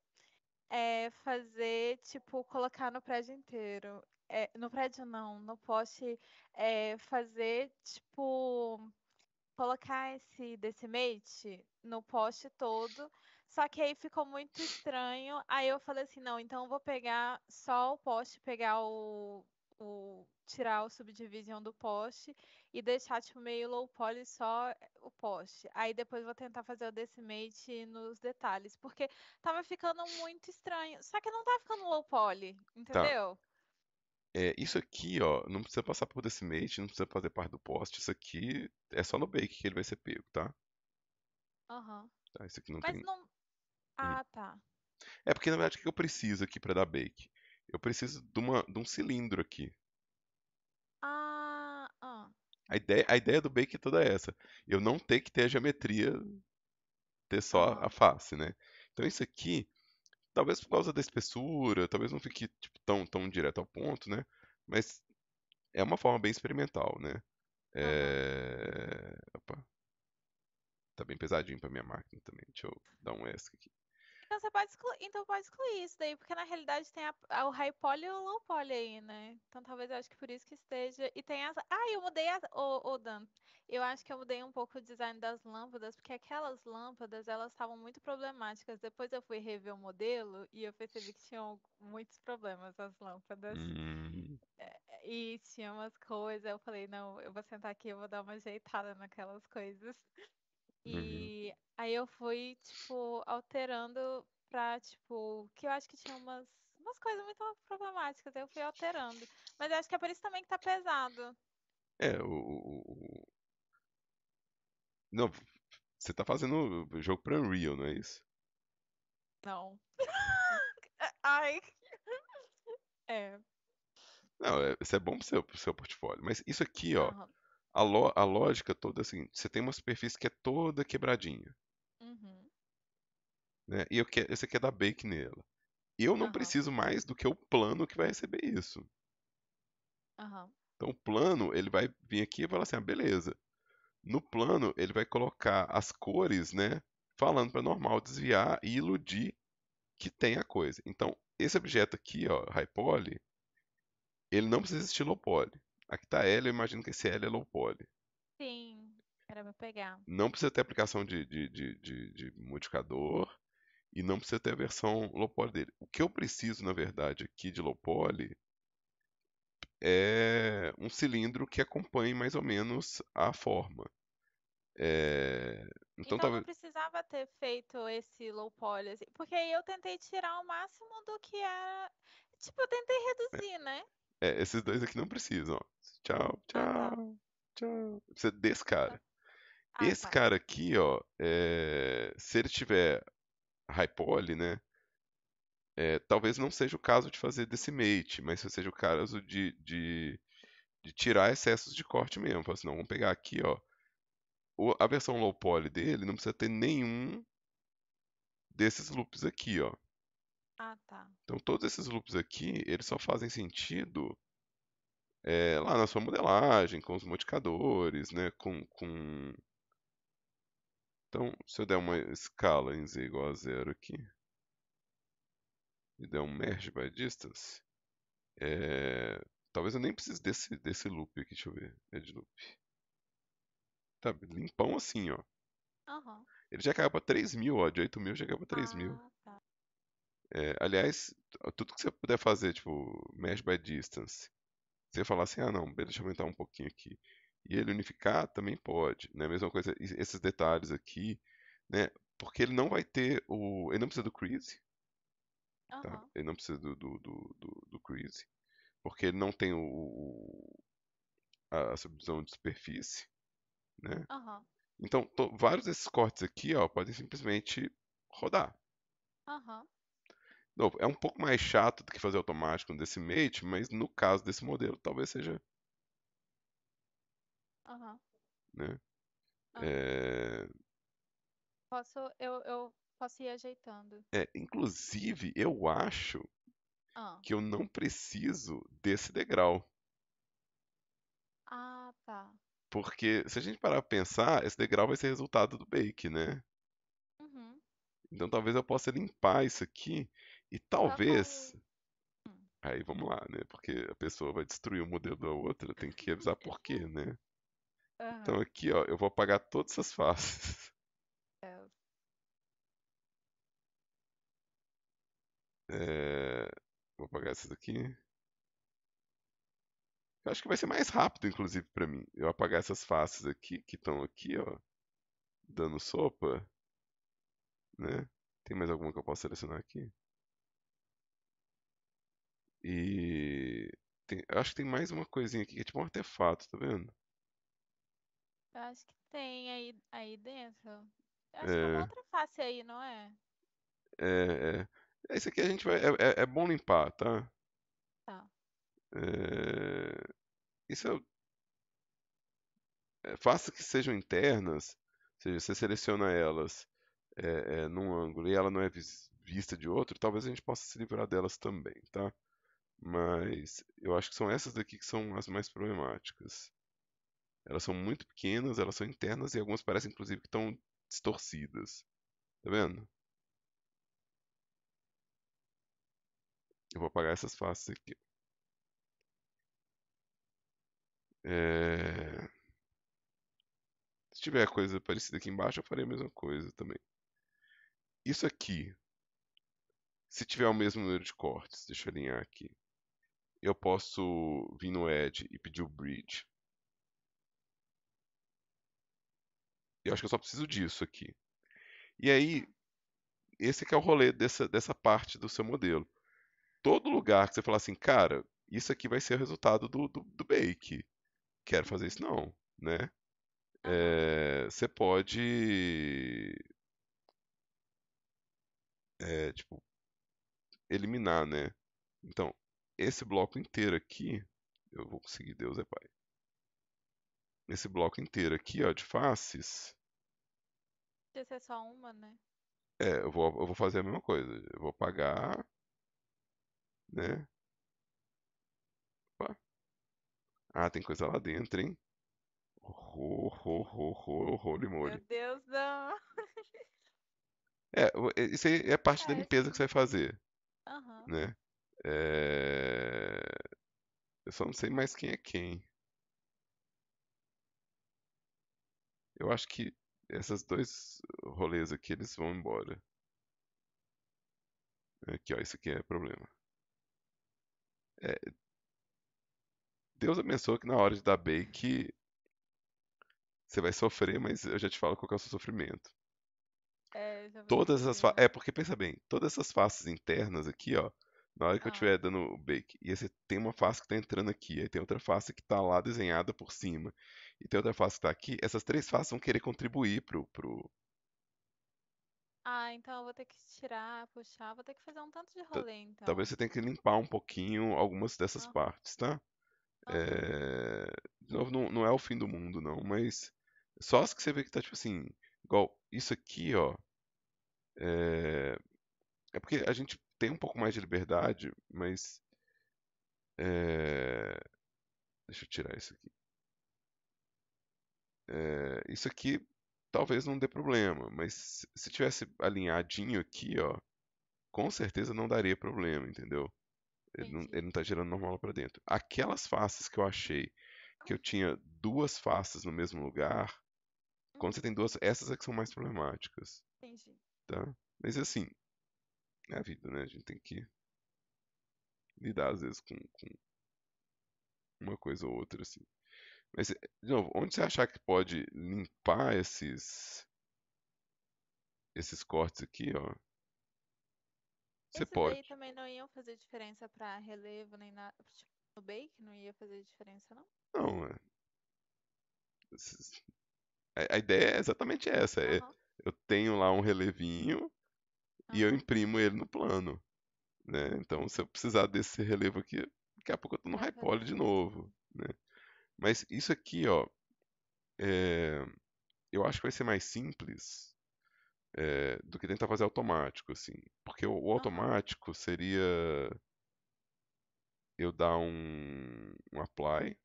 é, fazer, tipo, colocar no prédio inteiro. É, no prédio não, no poste, é, fazer, tipo, colocar esse decimate no poste todo. Só que aí ficou muito estranho. Aí eu falei assim, não, então eu vou pegar só o poste, pegar o, o tirar o subdivision do poste e deixar tipo meio low poly só o poste. Aí depois vou tentar fazer o decimate nos detalhes, porque tava ficando muito estranho. Só que não tá ficando low poly, tá. entendeu? Tá.
É, isso aqui, ó, não precisa passar por decimate, não precisa fazer parte do poste. Isso aqui é só no bake que ele vai ser pego, tá? Aham. Tá, isso aqui não Mas tem... não. Ah, hum. tá. É porque, na verdade, o que eu preciso aqui para dar bake? Eu preciso de, uma, de um cilindro aqui. Ah, ah. A ideia, a ideia do bake é toda essa. Eu não ter que ter a geometria, ter só a face, né? Então isso aqui Talvez por causa da espessura, talvez não fique tipo, tão, tão direto ao ponto, né? Mas é uma forma bem experimental, né? É... Opa. Tá bem pesadinho pra minha máquina também. Deixa eu dar um ESC aqui.
Então você pode excluir, então pode excluir isso daí, porque na realidade tem a, a, o high poly e o low poly aí, né? Então talvez eu acho que por isso que esteja. E tem as. Ah, eu mudei o Ô, oh, oh, Dan, eu acho que eu mudei um pouco o design das lâmpadas, porque aquelas lâmpadas, elas estavam muito problemáticas. Depois eu fui rever o modelo e eu percebi que tinham muitos problemas as lâmpadas. Hum. É, e tinha umas coisas, eu falei, não, eu vou sentar aqui, eu vou dar uma ajeitada naquelas coisas. E uhum. aí eu fui, tipo, alterando pra, tipo, que eu acho que tinha umas, umas coisas muito problemáticas, eu fui alterando. Mas eu acho que é por isso também que tá pesado.
É, o, não, você tá fazendo jogo pra Unreal, não é isso?
Não. Ai. É.
Não, é, isso é bom pro seu, pro seu portfólio. Mas isso aqui, ó. A, lo- a lógica toda assim, você tem uma superfície que é toda quebradinha, Uhum. né? E eu que, você quer dar bake nela. Eu não preciso mais do que o plano que vai receber isso. Aham. Então o plano, ele vai vir aqui e falar assim, ah, beleza no plano ele vai colocar as cores, né? Falando para normal desviar e iludir que tem a coisa. Então, esse objeto aqui, ó, high poly, ele não precisa existir low poly. Aqui tá L, eu imagino que esse L é low poly.
Sim, era pra pegar.
Não precisa ter aplicação de, de, de, de, de modificador e não precisa ter a versão low poly dele. O que eu preciso, na verdade, aqui de low poly é um cilindro que acompanhe mais ou menos a forma. É... Então, então tava... não
precisava ter feito esse low poly, assim, porque aí eu tentei tirar o máximo do que era. Tipo, eu tentei é.
reduzir, é. né? É, esses dois aqui não precisam. Tchau, ah, tá. tchau, tchau. Precisa desse cara. Então, ah, Esse tá. cara aqui, ó, é... se ele tiver high poly, né? É, talvez não seja o caso de fazer decimate, mas seja o caso de, de, de tirar excessos de corte mesmo. Falar assim, não, vamos pegar aqui, ó. O, a versão low poly dele não precisa ter nenhum desses loops aqui, ó. Ah, tá. Então todos esses loops aqui, eles só fazem sentido é, lá na sua modelagem, com os modificadores, né, com, com... Então, se eu der uma escala em z igual a zero aqui, e der um merge by distance, é... talvez eu nem precise desse, desse loop aqui, deixa eu ver, edge é loop. Tá limpão assim, ó. Uhum. Ele já caiu pra 3 mil, ó, de 8 mil já caiu pra 3 ah, mil. Tá. É, aliás, tudo que você puder fazer, tipo, merge by distance, você falar assim, ah não, deixa eu aumentar um pouquinho aqui. E ele unificar também pode, né? Mesma coisa, esses detalhes aqui, né? Porque ele não vai ter o. Ele não precisa do crease, Uhum. Tá? Ele não precisa do, do, do, do, do Porque ele não tem o, o a, subdivisão de superfície. Né? Uhum. Então, to, vários desses cortes aqui ó, podem simplesmente rodar. Uhum. é um pouco mais chato do que fazer automático no decimate, mas no caso desse modelo talvez seja. Uhum. Né? Uhum. É...
Posso, eu, eu possa ir ajeitando.
É, inclusive, eu acho Ah, que eu não preciso desse degrau.
ah, tá.
Porque se a gente parar pra pensar, esse degrau vai ser resultado do bake, né? Uhum. Então talvez eu possa limpar isso aqui e talvez. Hum. Aí vamos lá, né? Porque a pessoa vai destruir o modelo da outra, tem que avisar por quê, né? Então aqui, ó, eu vou apagar todas essas faces. É, vou apagar essas aqui. Eu acho que vai ser mais rápido, inclusive, para mim. Eu apagar essas faces aqui, que estão aqui, ó. Dando sopa. Né? Tem mais alguma que eu posso selecionar aqui? E... Tem, acho que tem mais uma coisinha aqui, que é tipo um artefato, tá vendo?
Eu acho que tem aí, aí dentro. Eu acho é... que é uma é. outra face aí, não é?
É, é. Esse é aqui a gente vai. É, é, é bom limpar, tá? Tá. É... Isso é, é. Faça que sejam internas, ou seja, você seleciona elas é, num ângulo e ela não é vista de outro, talvez a gente possa se livrar delas também, tá? Mas eu acho que são essas daqui que são as mais problemáticas. Elas são muito pequenas, elas são internas e algumas parecem inclusive que estão distorcidas. Tá vendo? Eu vou apagar essas faces aqui. É... Se tiver coisa parecida aqui embaixo, eu farei a mesma coisa também. Isso aqui, se tiver o mesmo número de cortes, deixa eu alinhar aqui. Eu posso vir no Edge e pedir o Bridge. Eu acho que eu só preciso disso aqui. E aí, esse é o rolê dessa, dessa parte do seu modelo todo lugar que você falar assim, cara, isso aqui vai ser o resultado do, do, do bake. Quero fazer isso não, né? É, você pode é, tipo eliminar, né? Então, esse bloco inteiro aqui, eu vou conseguir, Deus é pai. Esse bloco inteiro aqui, ó, de faces.
Esse é só uma, né?
É, eu vou, eu vou fazer a mesma coisa. Eu vou apagar né? Opa. Ah, tem coisa lá dentro, hein? ro ro ro ro Meu Deus, não. É, é, isso aí é parte da é. limpeza que você vai fazer, Aham. né? É... Eu só não sei mais quem é quem. Eu acho que esses dois rolês aqui, eles vão embora. Aqui, ó, isso aqui é problema. É, Deus abençoa que na hora de dar bake você vai sofrer, mas eu já te falo qual é o seu sofrimento. É, todas as fa... é porque pensa bem, todas essas faces internas aqui, ó, na hora que ah. eu estiver dando o bake, e você tem uma face que tá entrando aqui, aí tem outra face que tá lá desenhada por cima, e tem outra face que tá aqui, essas três faces vão querer contribuir pro, pro,
ah, então eu vou ter que tirar, puxar, vou ter que fazer um tanto de rolê, então. Talvez
você tenha que limpar um pouquinho algumas dessas Ah, partes, tá? É, De novo, não, não é o fim do mundo, não, mas só as que você vê que tá tipo assim, igual isso aqui, ó. É, é porque a gente tem um pouco mais de liberdade, mas é, deixa eu tirar isso aqui. É, Isso aqui talvez não dê problema, mas se tivesse alinhadinho aqui, ó, com certeza não daria problema, entendeu? Ele não, ele não tá girando normal para dentro. Aquelas faces que eu achei que eu tinha duas faces no mesmo lugar, quando você uhum. tem duas, essas é que são mais problemáticas. Entendi. Tá? Mas assim, é a vida, né? A gente tem que lidar às vezes com, com uma coisa ou outra, assim. Mas, eh, de novo, onde você achar que pode limpar esses esses cortes aqui, ó, você Esse pode. daí
também não iam fazer diferença para relevo nem nada. Tipo, no bake não ia fazer diferença, não? Não, é.
A ideia é exatamente essa. é- eu tenho lá um relevinho e eu imprimo ele no plano, né? Então, se eu precisar desse relevo aqui, daqui a pouco eu tô no Vai de novo, né? Mas isso aqui, ó, é, eu acho que vai ser mais simples é, do que tentar fazer automático, assim. Porque o, o ah. automático seria eu dar um, um apply.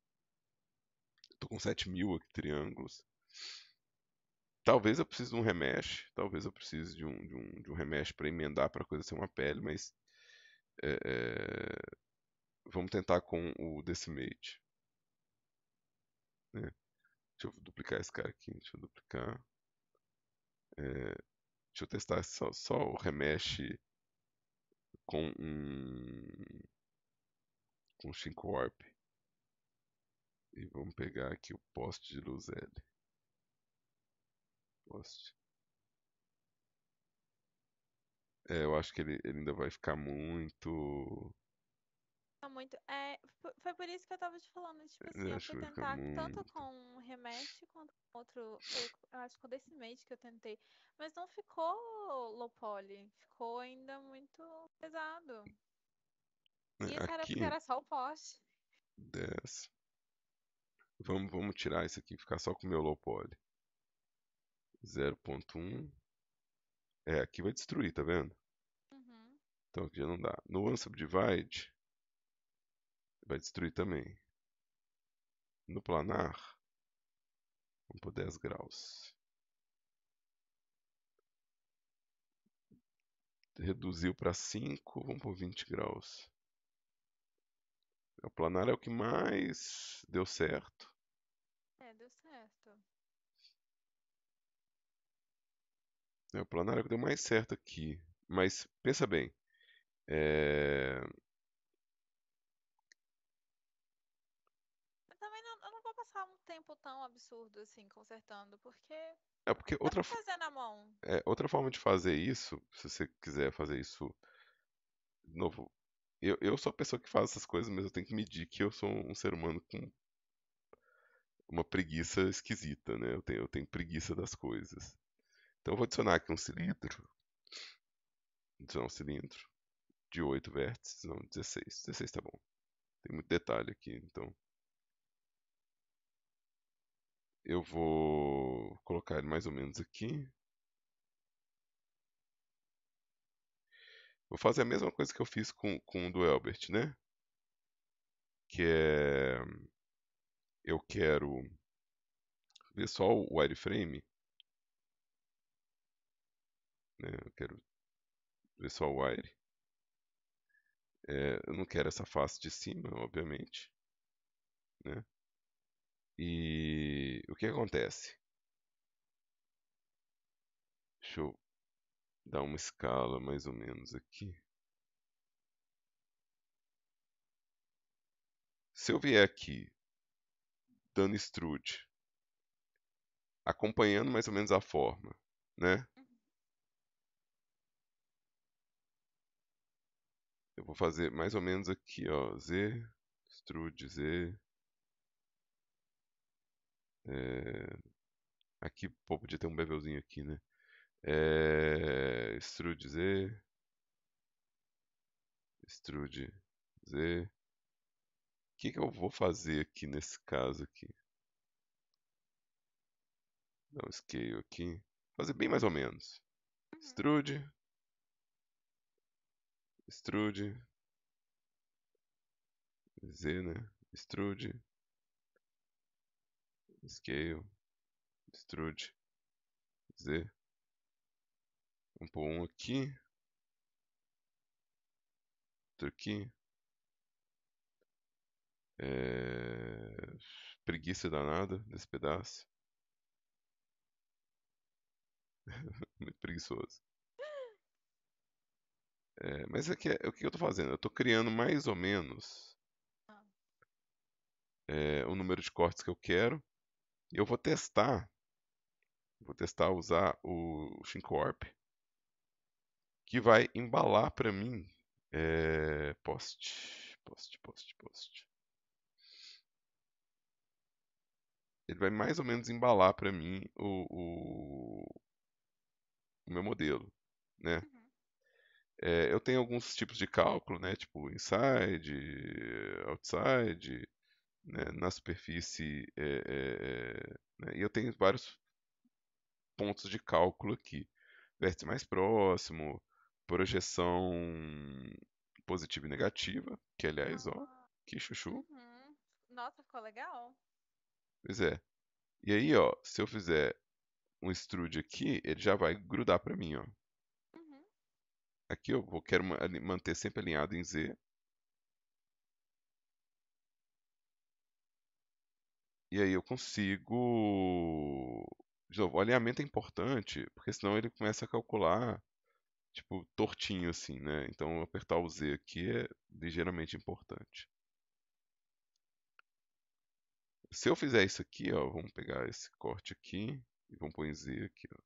Estou com 7 mil aqui, triângulos. Talvez eu precise de um remesh, talvez eu precise de um, de um, de um remesh para emendar para a coisa ser uma pele, mas é, é vamos tentar com o decimate. Né? Deixa eu duplicar esse cara aqui, deixa eu duplicar. É, deixa eu testar só, só o remesh com um, com um Warp. E vamos pegar aqui o poste de luz L. Poste. É, eu acho que ele, ele ainda vai ficar muito
muito. É, foi por isso que eu tava te falando, tipo assim, é, eu fui tentar tanto com remédio quanto com outro. Eu acho que com mês que eu tentei. Mas não ficou low poly, ficou ainda muito pesado.
É, e era, aqui, era
só o poste.
Desce. Vamos, vamos tirar isso aqui e ficar só com o meu low poly. 0.1. É, aqui vai destruir, tá vendo? Uhum. Então aqui já não dá. No unsubdivide, vai destruir também. No planar, vamos por 10 graus. Reduziu para 5, vamos por 20 graus. O planar é o que mais deu certo.
É, deu certo.
É, o planar é o que deu mais certo aqui. Mas pensa bem. É... tão absurdo assim, consertando, porque é porque outra fazer na mão. é, outra forma de fazer isso, se você quiser fazer isso de novo, eu, eu sou a pessoa que faz essas coisas, mas eu tenho que medir que eu sou um ser humano com uma preguiça esquisita, né? Eu tenho, eu tenho preguiça das coisas. Então eu vou adicionar aqui um cilindro. adicionar um cilindro de 8 vértices, não, 16. 16 tá bom. Tem muito detalhe aqui, então eu vou colocar ele mais ou menos aqui. Vou fazer a mesma coisa que eu fiz com, com o do Elbert, né? Que é... Eu quero ver só o wireframe. Né? Eu quero ver só o wire. É, eu não quero essa face de cima, obviamente. Né? E o que acontece? Deixa eu dar uma escala mais ou menos aqui. Se eu vier aqui dando extrude, acompanhando mais ou menos a forma, né? Eu vou fazer mais ou menos aqui, ó, Z, extrude Z, é... Aqui, pô, podia ter um bevelzinho aqui, né? É... Eh, Extrude Z. Extrude Z. O que, que eu vou fazer aqui nesse caso aqui? Dá um scale aqui. fazer bem mais ou menos. Extrude. Extrude.
Z, né? Extrude. Scale, Extrude, Z. Vamos pôr um aqui.
Outro aqui. É... Preguiça danada desse pedaço. Muito preguiçoso. É, mas é que, é, é o que eu estou fazendo? Eu estou criando mais ou menos ah. é, o número de cortes que eu quero. Eu vou testar. Vou testar usar o Shinkorp Que vai embalar para mim. É, post, post, post, post. Ele vai mais ou menos embalar para mim o, o, o, meu modelo, né? É, eu tenho alguns tipos de cálculo, né? Tipo inside, outside, né, na superfície. É, é, é, né, e eu tenho vários pontos de cálculo aqui. Vértice mais próximo, projeção positiva e negativa, que aliás, ó, ah, que chuchu. Uhum.
Nossa, ficou legal.
Pois é. E aí, ó, se eu fizer um extrude aqui, ele já vai grudar para mim, ó. Uhum. Aqui eu vou, quero manter sempre alinhado em Z. E aí eu consigo. De novo, o alinhamento é importante, porque senão ele começa a calcular, tipo, tortinho assim, né? Então apertar o Z aqui é ligeiramente importante. Se eu fizer isso aqui, ó, vamos pegar esse corte aqui e vamos pôr em Z aqui, ó.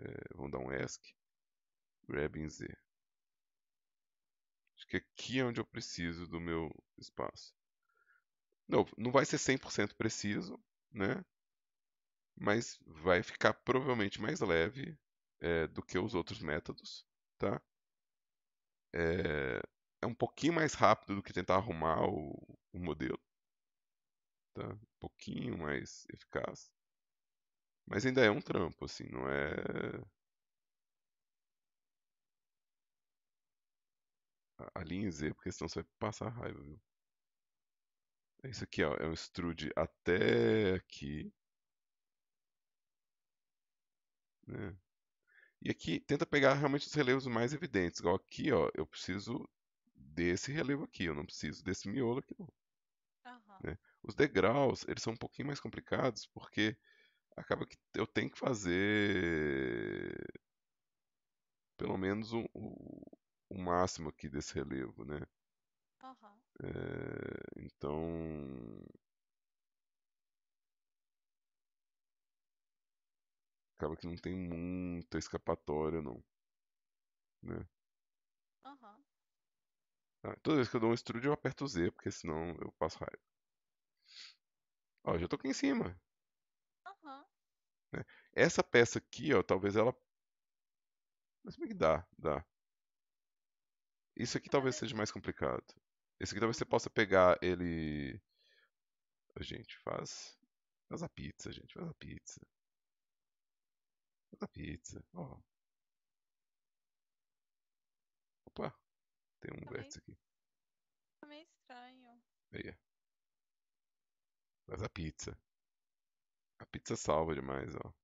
É, vamos dar um ESC, grab em Z. Acho que aqui é onde eu preciso do meu espaço. Não, não vai ser 100% preciso, né? Mas vai ficar provavelmente mais leve é, do que os outros métodos, tá? É, é, um pouquinho mais rápido do que tentar arrumar o, o modelo, tá? Um pouquinho mais eficaz. Mas ainda é um trampo, assim, não é... A linha Z, porque senão você vai passar raiva, viu? Isso aqui, ó, é um extrude até aqui. Né? E aqui, tenta pegar realmente os relevos mais evidentes. Igual aqui, ó, eu preciso desse relevo aqui, eu não preciso desse miolo aqui não. Uhum. Né? Os degraus, eles são um pouquinho mais complicados, porque acaba que eu tenho que fazer pelo menos o, máximo aqui desse relevo, né? Uhum. É, então. Acaba que não tem muita escapatória, não. Né? Ah, toda vez que eu dou um extrude, eu aperto Z, porque senão eu passo raiva. Ó, já tô aqui em cima. né? Essa peça aqui, ó, talvez ela. Mas como é que dá? Dá. Isso aqui talvez né? seja mais complicado. Esse aqui talvez você possa pegar ele. Gente, faz. Faz a pizza, gente. Faz a pizza.
Faz a pizza. Ó. Opa! Tem um tá vértice
meio... aqui. Tá meio estranho.
Aí. É. Faz a pizza. A pizza salva demais, ó.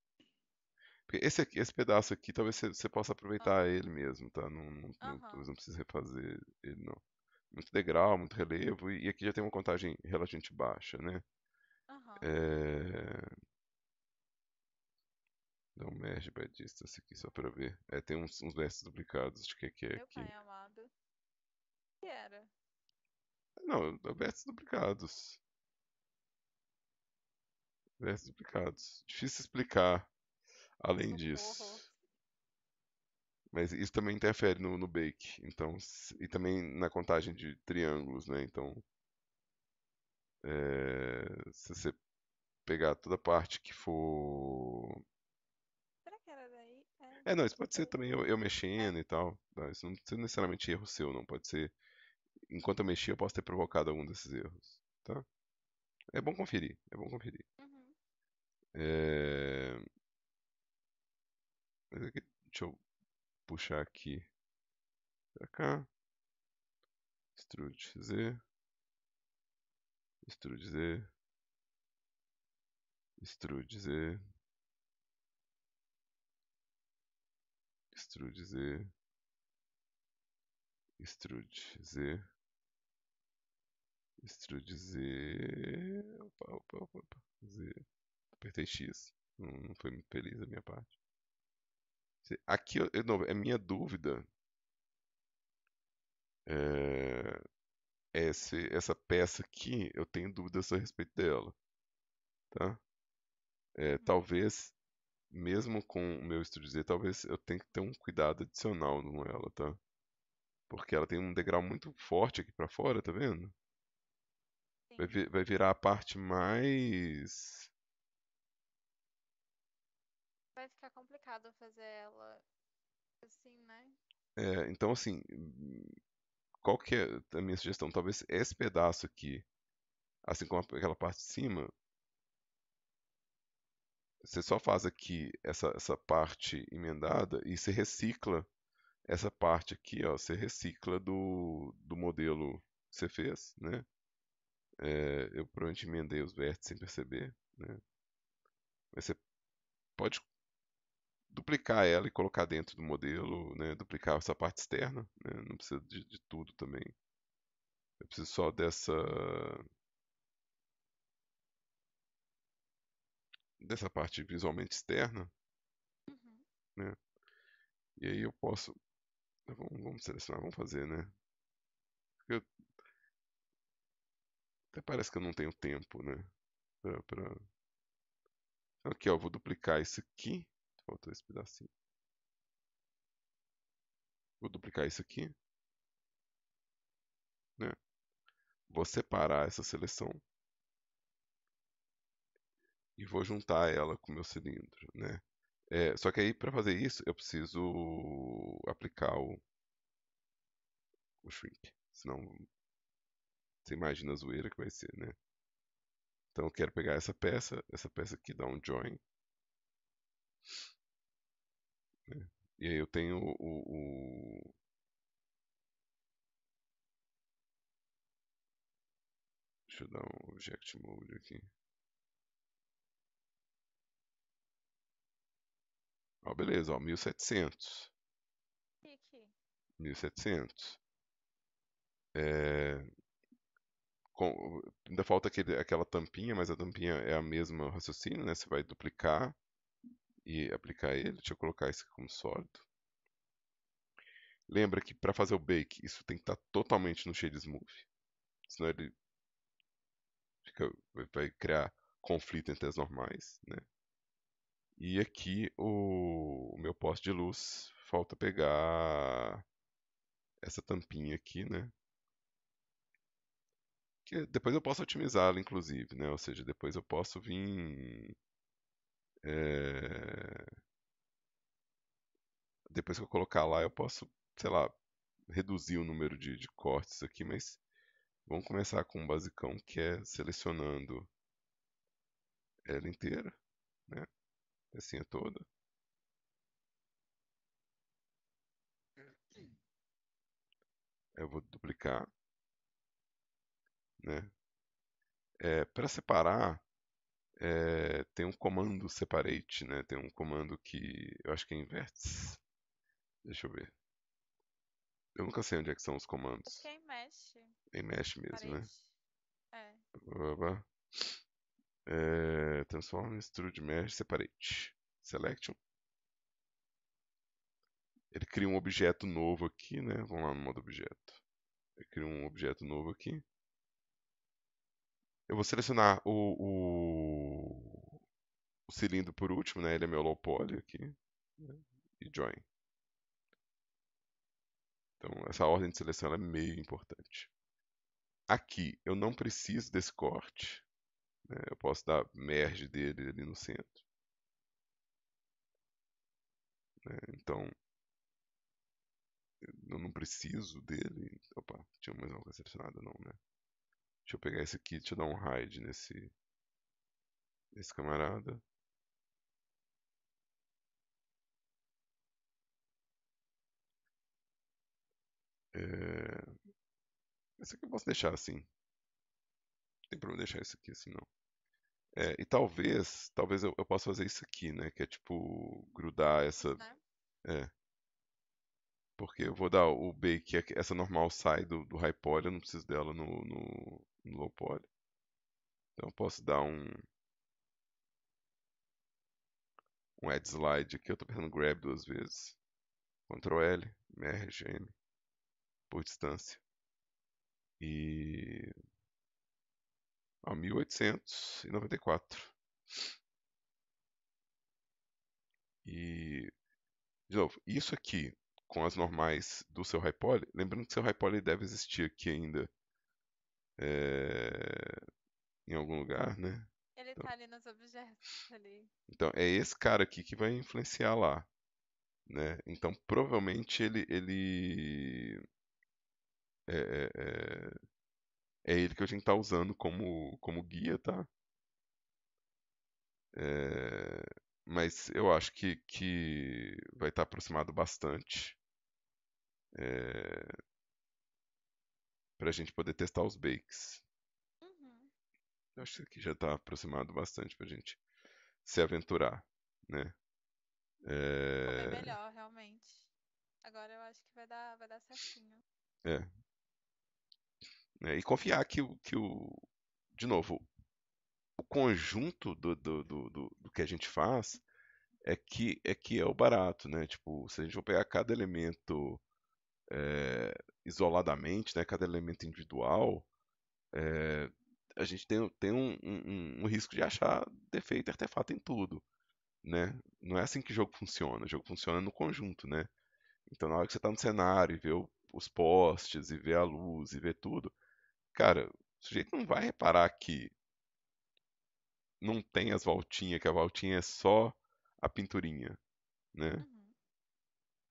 Porque esse, aqui, esse pedaço aqui, talvez você, você possa aproveitar ah. ele mesmo, tá? Não, não, não, uh -huh. não refazer ele, não muito degrau, muito relevo, e aqui já tem uma contagem relativamente baixa, né? Uhum. É... Não mexe, Batista, distância aqui só pra ver. É, tem uns, uns versos duplicados de que, é que é Meu aqui. Meu pai
é amado. que era?
Não, é versos duplicados. Versos duplicados. Difícil explicar além Socorro. disso. Mas isso também interfere no, no bake, então e também na contagem de triângulos, né? Então, é, se você pegar toda a parte que for Será que era daí? É, é não, isso pode ser também eu, eu é. mexendo e tal. Não, né? isso não precisa necessariamente erro seu, não. Pode ser. Enquanto eu mexi, eu posso ter provocado algum desses erros. Tá? É bom conferir. É bom conferir. Uhum. Eh, é... Deixa eu puxar aqui
para cá. Extrude Z. Extrude Z. Extrude Z. Extrude Z.
Extrude Z. Extrude Z. Opa, opa, opa, Z. Apertei X. Não, hum, não foi muito feliz a minha parte. Aqui, não, é minha dúvida é, essa peça aqui, eu tenho dúvidas a respeito dela. Tá? É, uhum. talvez, mesmo com o meu estudo dizer, talvez eu tenha que ter um cuidado adicional com ela, tá? Porque ela tem um degrau muito forte aqui para fora, tá vendo? Vai, vai virar a parte mais
fazer ela assim, né?
É, então, assim, qual que é a minha sugestão? Talvez esse pedaço aqui, assim como aquela parte de cima, você só faz aqui essa, essa parte emendada e você recicla essa parte aqui, ó, você recicla do, do modelo que você fez, né? É, eu provavelmente emendei os vértices sem perceber, né? Mas você pode duplicar ela e colocar dentro do modelo, né? duplicar essa parte externa, né? não precisa de, de tudo também. Eu preciso só dessa dessa parte visualmente externa, uhum. né? E aí eu posso, vamos, vamos selecionar, vamos fazer, né? Eu... Até parece que eu não tenho tempo, né? Pra, pra... Aqui, ó, vou duplicar isso aqui. Falta esse pedacinho. Vou duplicar isso aqui. Né? Vou separar essa seleção. E vou juntar ela com o meu cilindro, né? É, só que aí, para fazer isso, eu preciso aplicar o, o shrink. Senão, você imagina a zoeira que vai ser, né? Então, eu quero pegar essa peça, essa peça aqui, dá um join. E aí eu tenho o,
o... Deixa eu dar um object mode aqui.
Ó, beleza, ó, 1700. E aqui? 1700. É... Com... Ainda falta aquele, aquela tampinha, mas a tampinha é a mesma raciocínio, né? Você vai duplicar e aplicar ele. Deixa eu colocar isso aqui como sólido. Lembra que para fazer o bake, isso tem que estar tá totalmente no shade smooth. Senão ele fica, vai criar conflito entre as normais, né? E aqui o, o meu poste de luz, falta pegar essa tampinha aqui, né? Que depois eu posso otimizá-la, inclusive, né? Ou seja, depois eu posso vir é... Depois que eu colocar lá, eu posso, sei lá, reduzir o número de, de cortes aqui, mas vamos começar com o um basicão, que é selecionando ela inteira, né? Assim é toda. Eu vou duplicar, né? É, para separar, é, tem um comando separate, né? Tem um comando que eu acho que é inverts. Deixa eu ver. Eu nunca sei onde é que são os comandos. Acho que é em mesh. É em mesh mesmo, né? É. é transform, extrude, mesh, separate. Selection. Ele cria um objeto novo aqui, né? Vamos lá no modo objeto. Ele cria um objeto novo aqui. Eu vou selecionar o, o, o cilindro por último, né? Ele é meu low poly aqui. Né? E join. Então, essa ordem de seleção é meio importante. Aqui, eu não preciso desse corte. Né? Eu posso dar merge dele ali no centro. Né? Então, eu não preciso dele. Opa, tinha mais uma coisa selecionada, não, né? Deixa eu pegar esse aqui, deixa eu dar um raid nesse, nesse camarada. É...
Esse aqui eu posso deixar
assim. Não tem problema deixar isso aqui assim, não. É, e talvez, talvez eu, eu possa fazer isso aqui, né? Que é tipo grudar essa. Né? É. Porque eu vou dar o B é que é essa normal sai do, do Hypoli, eu não preciso dela no, no, no low poly. Então eu posso dar um um add slide aqui, eu estou pensando grab duas vezes. Ctrl L, merge M por distância. E a 1894. E de novo, isso aqui com as normais do seu high poly, lembrando que seu high poly deve existir aqui ainda é, em algum lugar, hum. né?
Ele então, tá ali nos objetos ali.
Então, é esse cara aqui que vai influenciar lá. Né? Então, provavelmente ele. ele é, é, é, é ele que a gente tá usando como, como guia, tá? É, mas eu acho que, que vai estar tá aproximado bastante. É, para a gente poder testar os bakes. Uhum. Eu acho que aqui já está aproximado bastante para a gente se aventurar, né? É...
melhor, realmente. Agora eu acho que vai dar, vai dar certinho.
É. é e confiar que, o, que o. De novo, o conjunto do, do, do, do, do que a gente faz é que é que é o barato, né? Tipo, se a gente for pegar cada elemento é, isoladamente, né, cada elemento individual, é, a gente tem, tem um, um, um, risco de achar defeito e artefato em tudo. Né? Não é assim que o jogo funciona. O jogo funciona no conjunto. Né? Então, na hora que você está no cenário e vê o, os postes, e vê a luz, e vê tudo, cara, o sujeito não vai reparar que não tem as voltinhas, que a voltinha é só a pinturinha. Né? Uhum.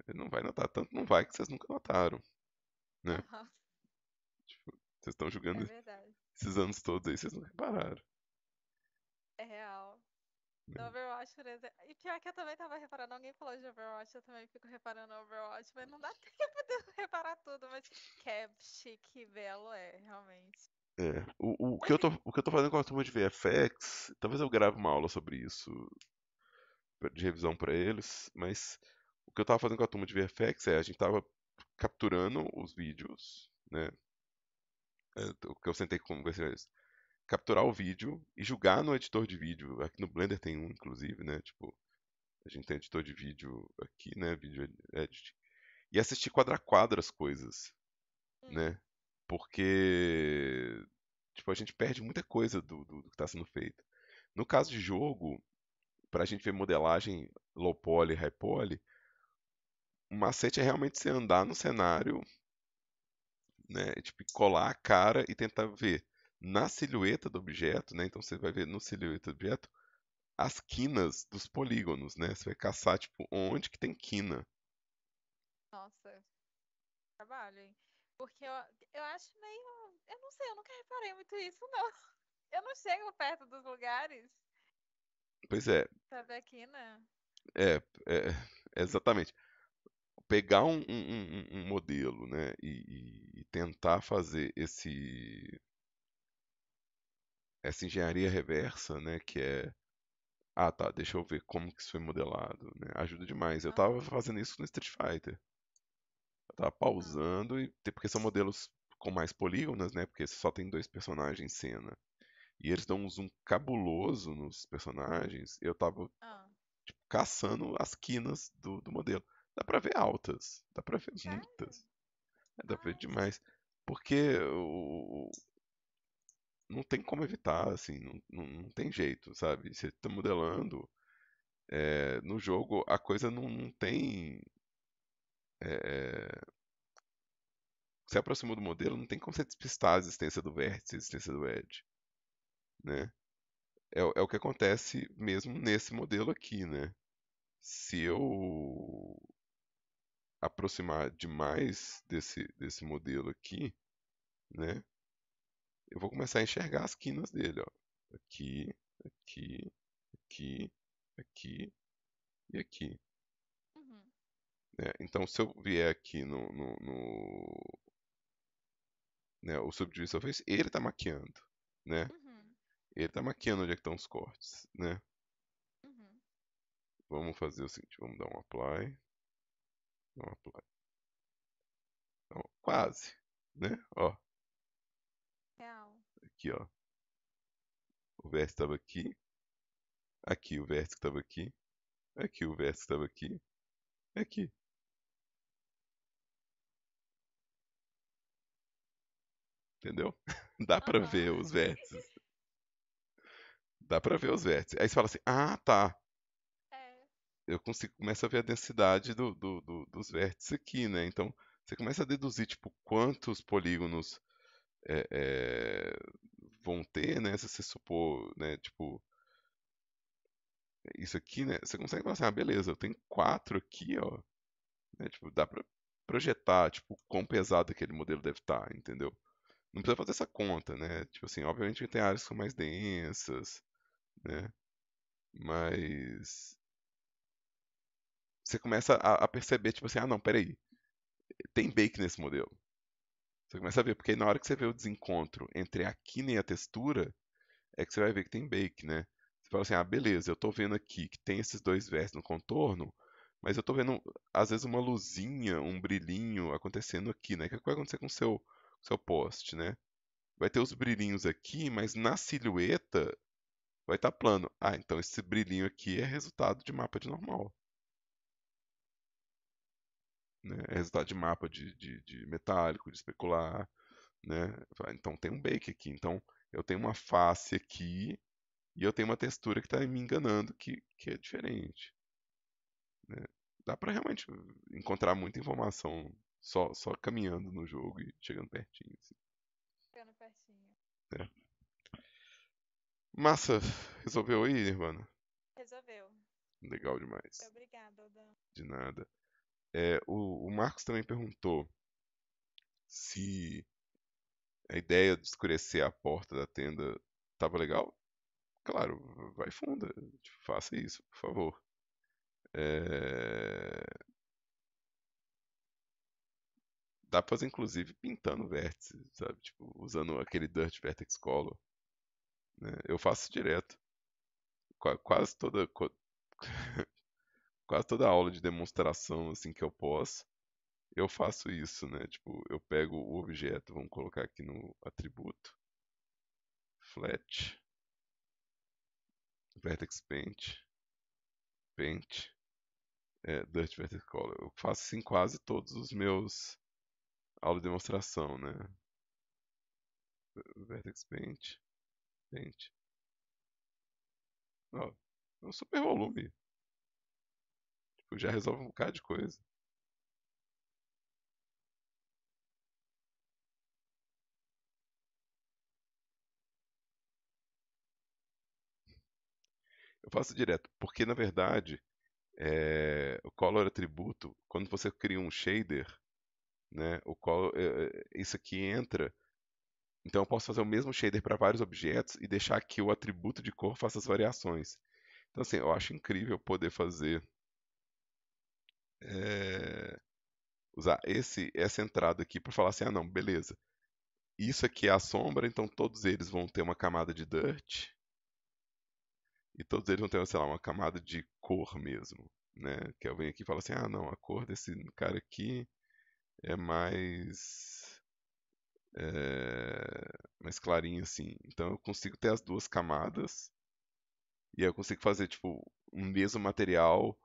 Ele não vai notar. Tanto não vai que vocês nunca notaram né? Tipo, vocês estão É julgando esses anos todos aí, vocês não repararam,
É real. Né? No Overwatch, por exemplo. E pior que eu também tava reparando, alguém falou de Overwatch, eu também fico reparando no Overwatch, mas não dá tempo de eu reparar tudo, mas que chique belo é, realmente.
É, o, o que eu tô, o que eu tô fazendo com a turma de VFX, talvez eu grave uma aula sobre isso, de revisão pra eles, mas o que eu tava fazendo com a turma de VFX é, a gente tava capturando os vídeos, né? É, o que eu sentei com vocês, é capturar o vídeo e julgar no editor de vídeo. Aqui no Blender tem um, inclusive, né? Tipo, a gente tem editor de vídeo aqui, né? Vídeo edit. E assistir quadra a quadra as coisas, hum. né? Porque, tipo, a gente perde muita coisa do, do, do que está sendo feito. No caso de jogo, para a gente ver modelagem low poly, high poly, o macete é realmente você andar no cenário, né? Tipo, colar a cara e tentar ver na silhueta do objeto, né? Então você vai ver no silhueta do objeto as quinas dos polígonos, né? Você vai caçar, tipo, onde que tem quina.
Nossa, trabalho, hein? Porque eu, eu acho meio. Eu não sei, eu nunca reparei muito isso, não. Eu não chego perto dos lugares. Pois é. ver a quina?
É, é, é exatamente pegar um, um, um modelo né, e, e, tentar fazer esse essa engenharia reversa, né, que é ah tá, deixa eu ver como que isso foi modelado, né? ajuda demais. Eu estava fazendo isso no Street Fighter, eu tava pausando e porque são modelos com mais polígonos, né, porque só tem dois personagens em cena e eles dão um zoom cabuloso nos personagens. Eu tava ah. tipo, caçando as quinas do, do modelo. Dá pra ver altas. Dá pra ver Já? muitas. É, dá pra ver demais. Porque o... não tem como evitar, assim, não, não, não tem jeito, sabe? Você tá modelando. É, no jogo a coisa não, não tem. É, é, se aproximou do modelo, não tem como você despistar a existência do vértice, a existência do edge. Né? É, é o que acontece mesmo nesse modelo aqui, né? Se eu aproximar demais desse, desse modelo aqui, né? Eu vou começar a enxergar as quinas dele, ó. Aqui, aqui, aqui, aqui e aqui. Uhum. É, então, se eu vier aqui no, no, no né, o subdivisor fez, ele está maquiando, né? Uhum. Ele está maquiando onde é estão os cortes, né? Uhum. Vamos fazer o seguinte, vamos dar um apply. Então, quase, né? Ó. Real. Aqui, ó. O vértice estava aqui. Aqui o vértice estava aqui. Aqui o vértice estava aqui. Aqui. Entendeu? Dá para uhum. ver os vértices. Dá para ver os vértices. Aí você fala assim: "Ah, tá eu consigo começo a ver a densidade do, do, do, dos vértices aqui, né? Então, você começa a deduzir, tipo, quantos polígonos é, é, vão ter, né? Se você supor, né, tipo, isso aqui, né? Você consegue falar assim, ah, beleza, eu tenho quatro aqui, ó. Né? Tipo, dá pra projetar, tipo, quão pesado aquele modelo deve estar, tá, entendeu? Não precisa fazer essa conta, né? Tipo assim, obviamente tem áreas que são mais densas, né? Mas você começa a, a, perceber, tipo assim, ah não, peraí, tem bake nesse modelo. Você começa a ver, porque na hora que você vê o desencontro entre a quina e a textura, é que você vai ver que tem bake, né? Você fala assim, ah, beleza, eu tô vendo aqui que tem esses dois versos no contorno, mas eu tô vendo, às vezes, uma luzinha, um brilhinho acontecendo aqui, né? É o que vai acontecer com o seu, com seu poste, né? Vai ter os brilhinhos aqui, mas na silhueta vai estar tá plano. Ah, então esse brilhinho aqui é resultado de mapa de normal. Né? É resultado de mapa de, de, de metálico, de especular. Né? Então tem um bake aqui. Então eu tenho uma face aqui e eu tenho uma textura que está me enganando que, que é diferente. Né? Dá para realmente encontrar muita informação só, só caminhando no jogo e chegando pertinho. Assim.
Chegando pertinho.
É. Massa, resolveu aí, Irmã Resolveu. Legal demais. Muito obrigada, Aldão. De nada. É, o, o, Marcos também perguntou se a ideia de escurecer a porta da tenda estava legal. Claro, vai funda, faça isso, por favor. É... Dá pra fazer, inclusive, pintando vértices, sabe? Tipo, usando aquele Dirt Vertex Color. Né? Eu faço direto. Qu quase toda... quase toda aula de demonstração assim que eu posso, eu faço isso, né? Tipo, eu pego o objeto, vamos colocar aqui no atributo flat vertex paint paint é, dirt vertex color. Eu faço assim quase todos os meus aulas de demonstração, né?
Vertex paint paint. Ó, é um super volume. Tipo, já resolve um bocado de coisa.
Eu faço direto, porque na verdade é, o color atributo, quando você cria um shader, né, o color, é, eh, eh, isso aqui entra. Então eu posso fazer o mesmo shader para vários objetos e deixar que o atributo de cor faça as variações. Então assim, eu acho incrível poder fazer é, usar esse, essa entrada aqui para falar assim, ah não, beleza. Isso aqui é a sombra, então todos eles vão ter uma camada de dirt. E todos eles vão ter, sei lá, uma camada de cor mesmo. Né? Que eu venho aqui e falo assim, ah não, a cor desse cara aqui é mais é, mais clarinho assim. Então eu consigo ter as duas camadas e eu consigo fazer tipo um mesmo material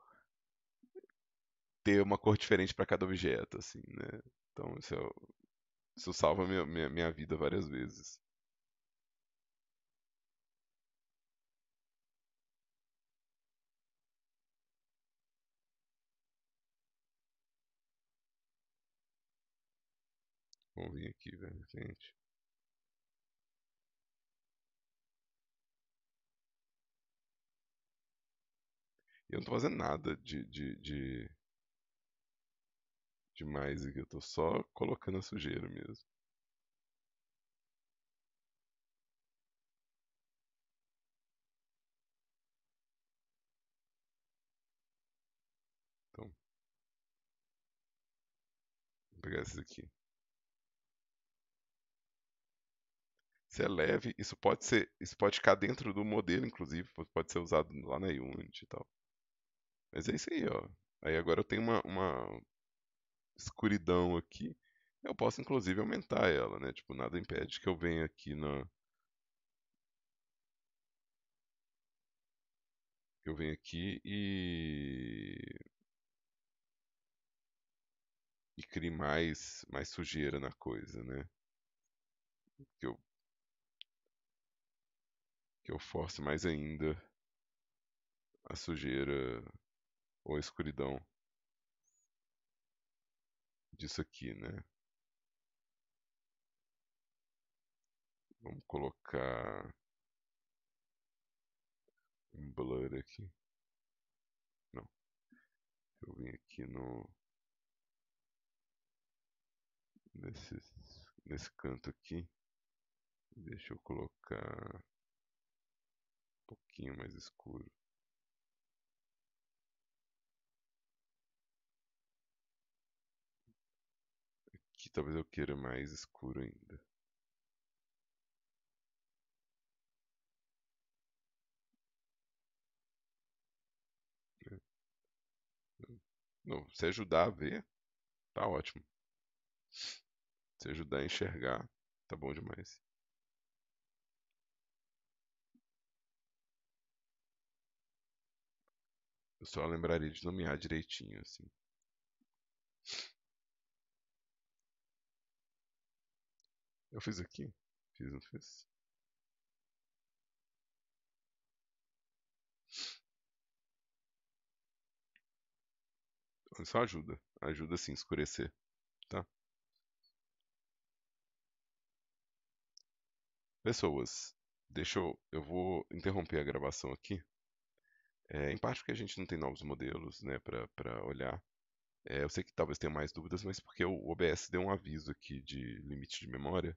ter uma cor diferente para cada objeto, assim, né? Então isso, é, isso salva minha, minha, minha vida várias vezes.
Vamos vir aqui, velho, gente.
Eu não tô fazendo nada de, de, de, demais aqui, eu tô só colocando a sujeira mesmo.
Então, vou pegar esses
aqui. Se é leve, isso pode ser, isso pode ficar dentro do modelo, inclusive, pode ser usado lá na Unity e tal. Mas é isso aí, ó. Aí agora eu tenho uma, uma escuridão aqui, eu posso inclusive aumentar ela, né? Tipo, nada impede que eu venha aqui na... Eu venho aqui e... E crie mais, mais sujeira na coisa, né? Que eu... Que eu force mais ainda a sujeira ou a escuridão disso aqui,
né? Vamos colocar um blur aqui. Não. Eu vim aqui no nesse nesse canto aqui. Deixa eu colocar um pouquinho mais escuro. que talvez eu queira mais escuro ainda.
Não, se ajudar a ver, tá ótimo. Se ajudar a enxergar, tá bom demais. Eu só lembraria de nomear direitinho, assim.
Eu fiz aqui? Fiz, não fiz?
Só ajuda. Ajuda sim, escurecer. Tá? Pessoas, deixa eu. Eu vou interromper a gravação aqui. É, em parte porque a gente não tem novos modelos né, para olhar. É, eu sei que talvez tenha mais dúvidas, mas porque o OBS deu um aviso aqui de limite de memória.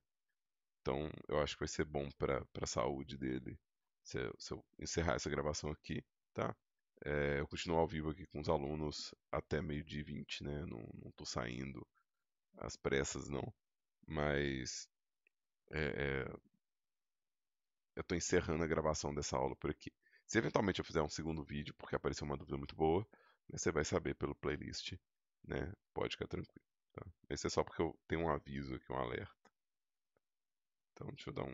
Então eu acho que vai ser bom para a saúde dele. Se eu, se eu, encerrar essa gravação aqui, tá? É, eu continuo ao vivo aqui com os alunos até meio-dia 20, né? Não, não tô saindo às pressas, não. Mas é, é, eu tô encerrando a gravação dessa aula por aqui. Se eventualmente eu fizer um segundo vídeo, porque apareceu uma dúvida muito boa, né, você vai saber pelo playlist né? Pode ficar tranquilo. Tá? Esse é só porque eu tenho um aviso aqui, um alerta. Então, deixa eu dar um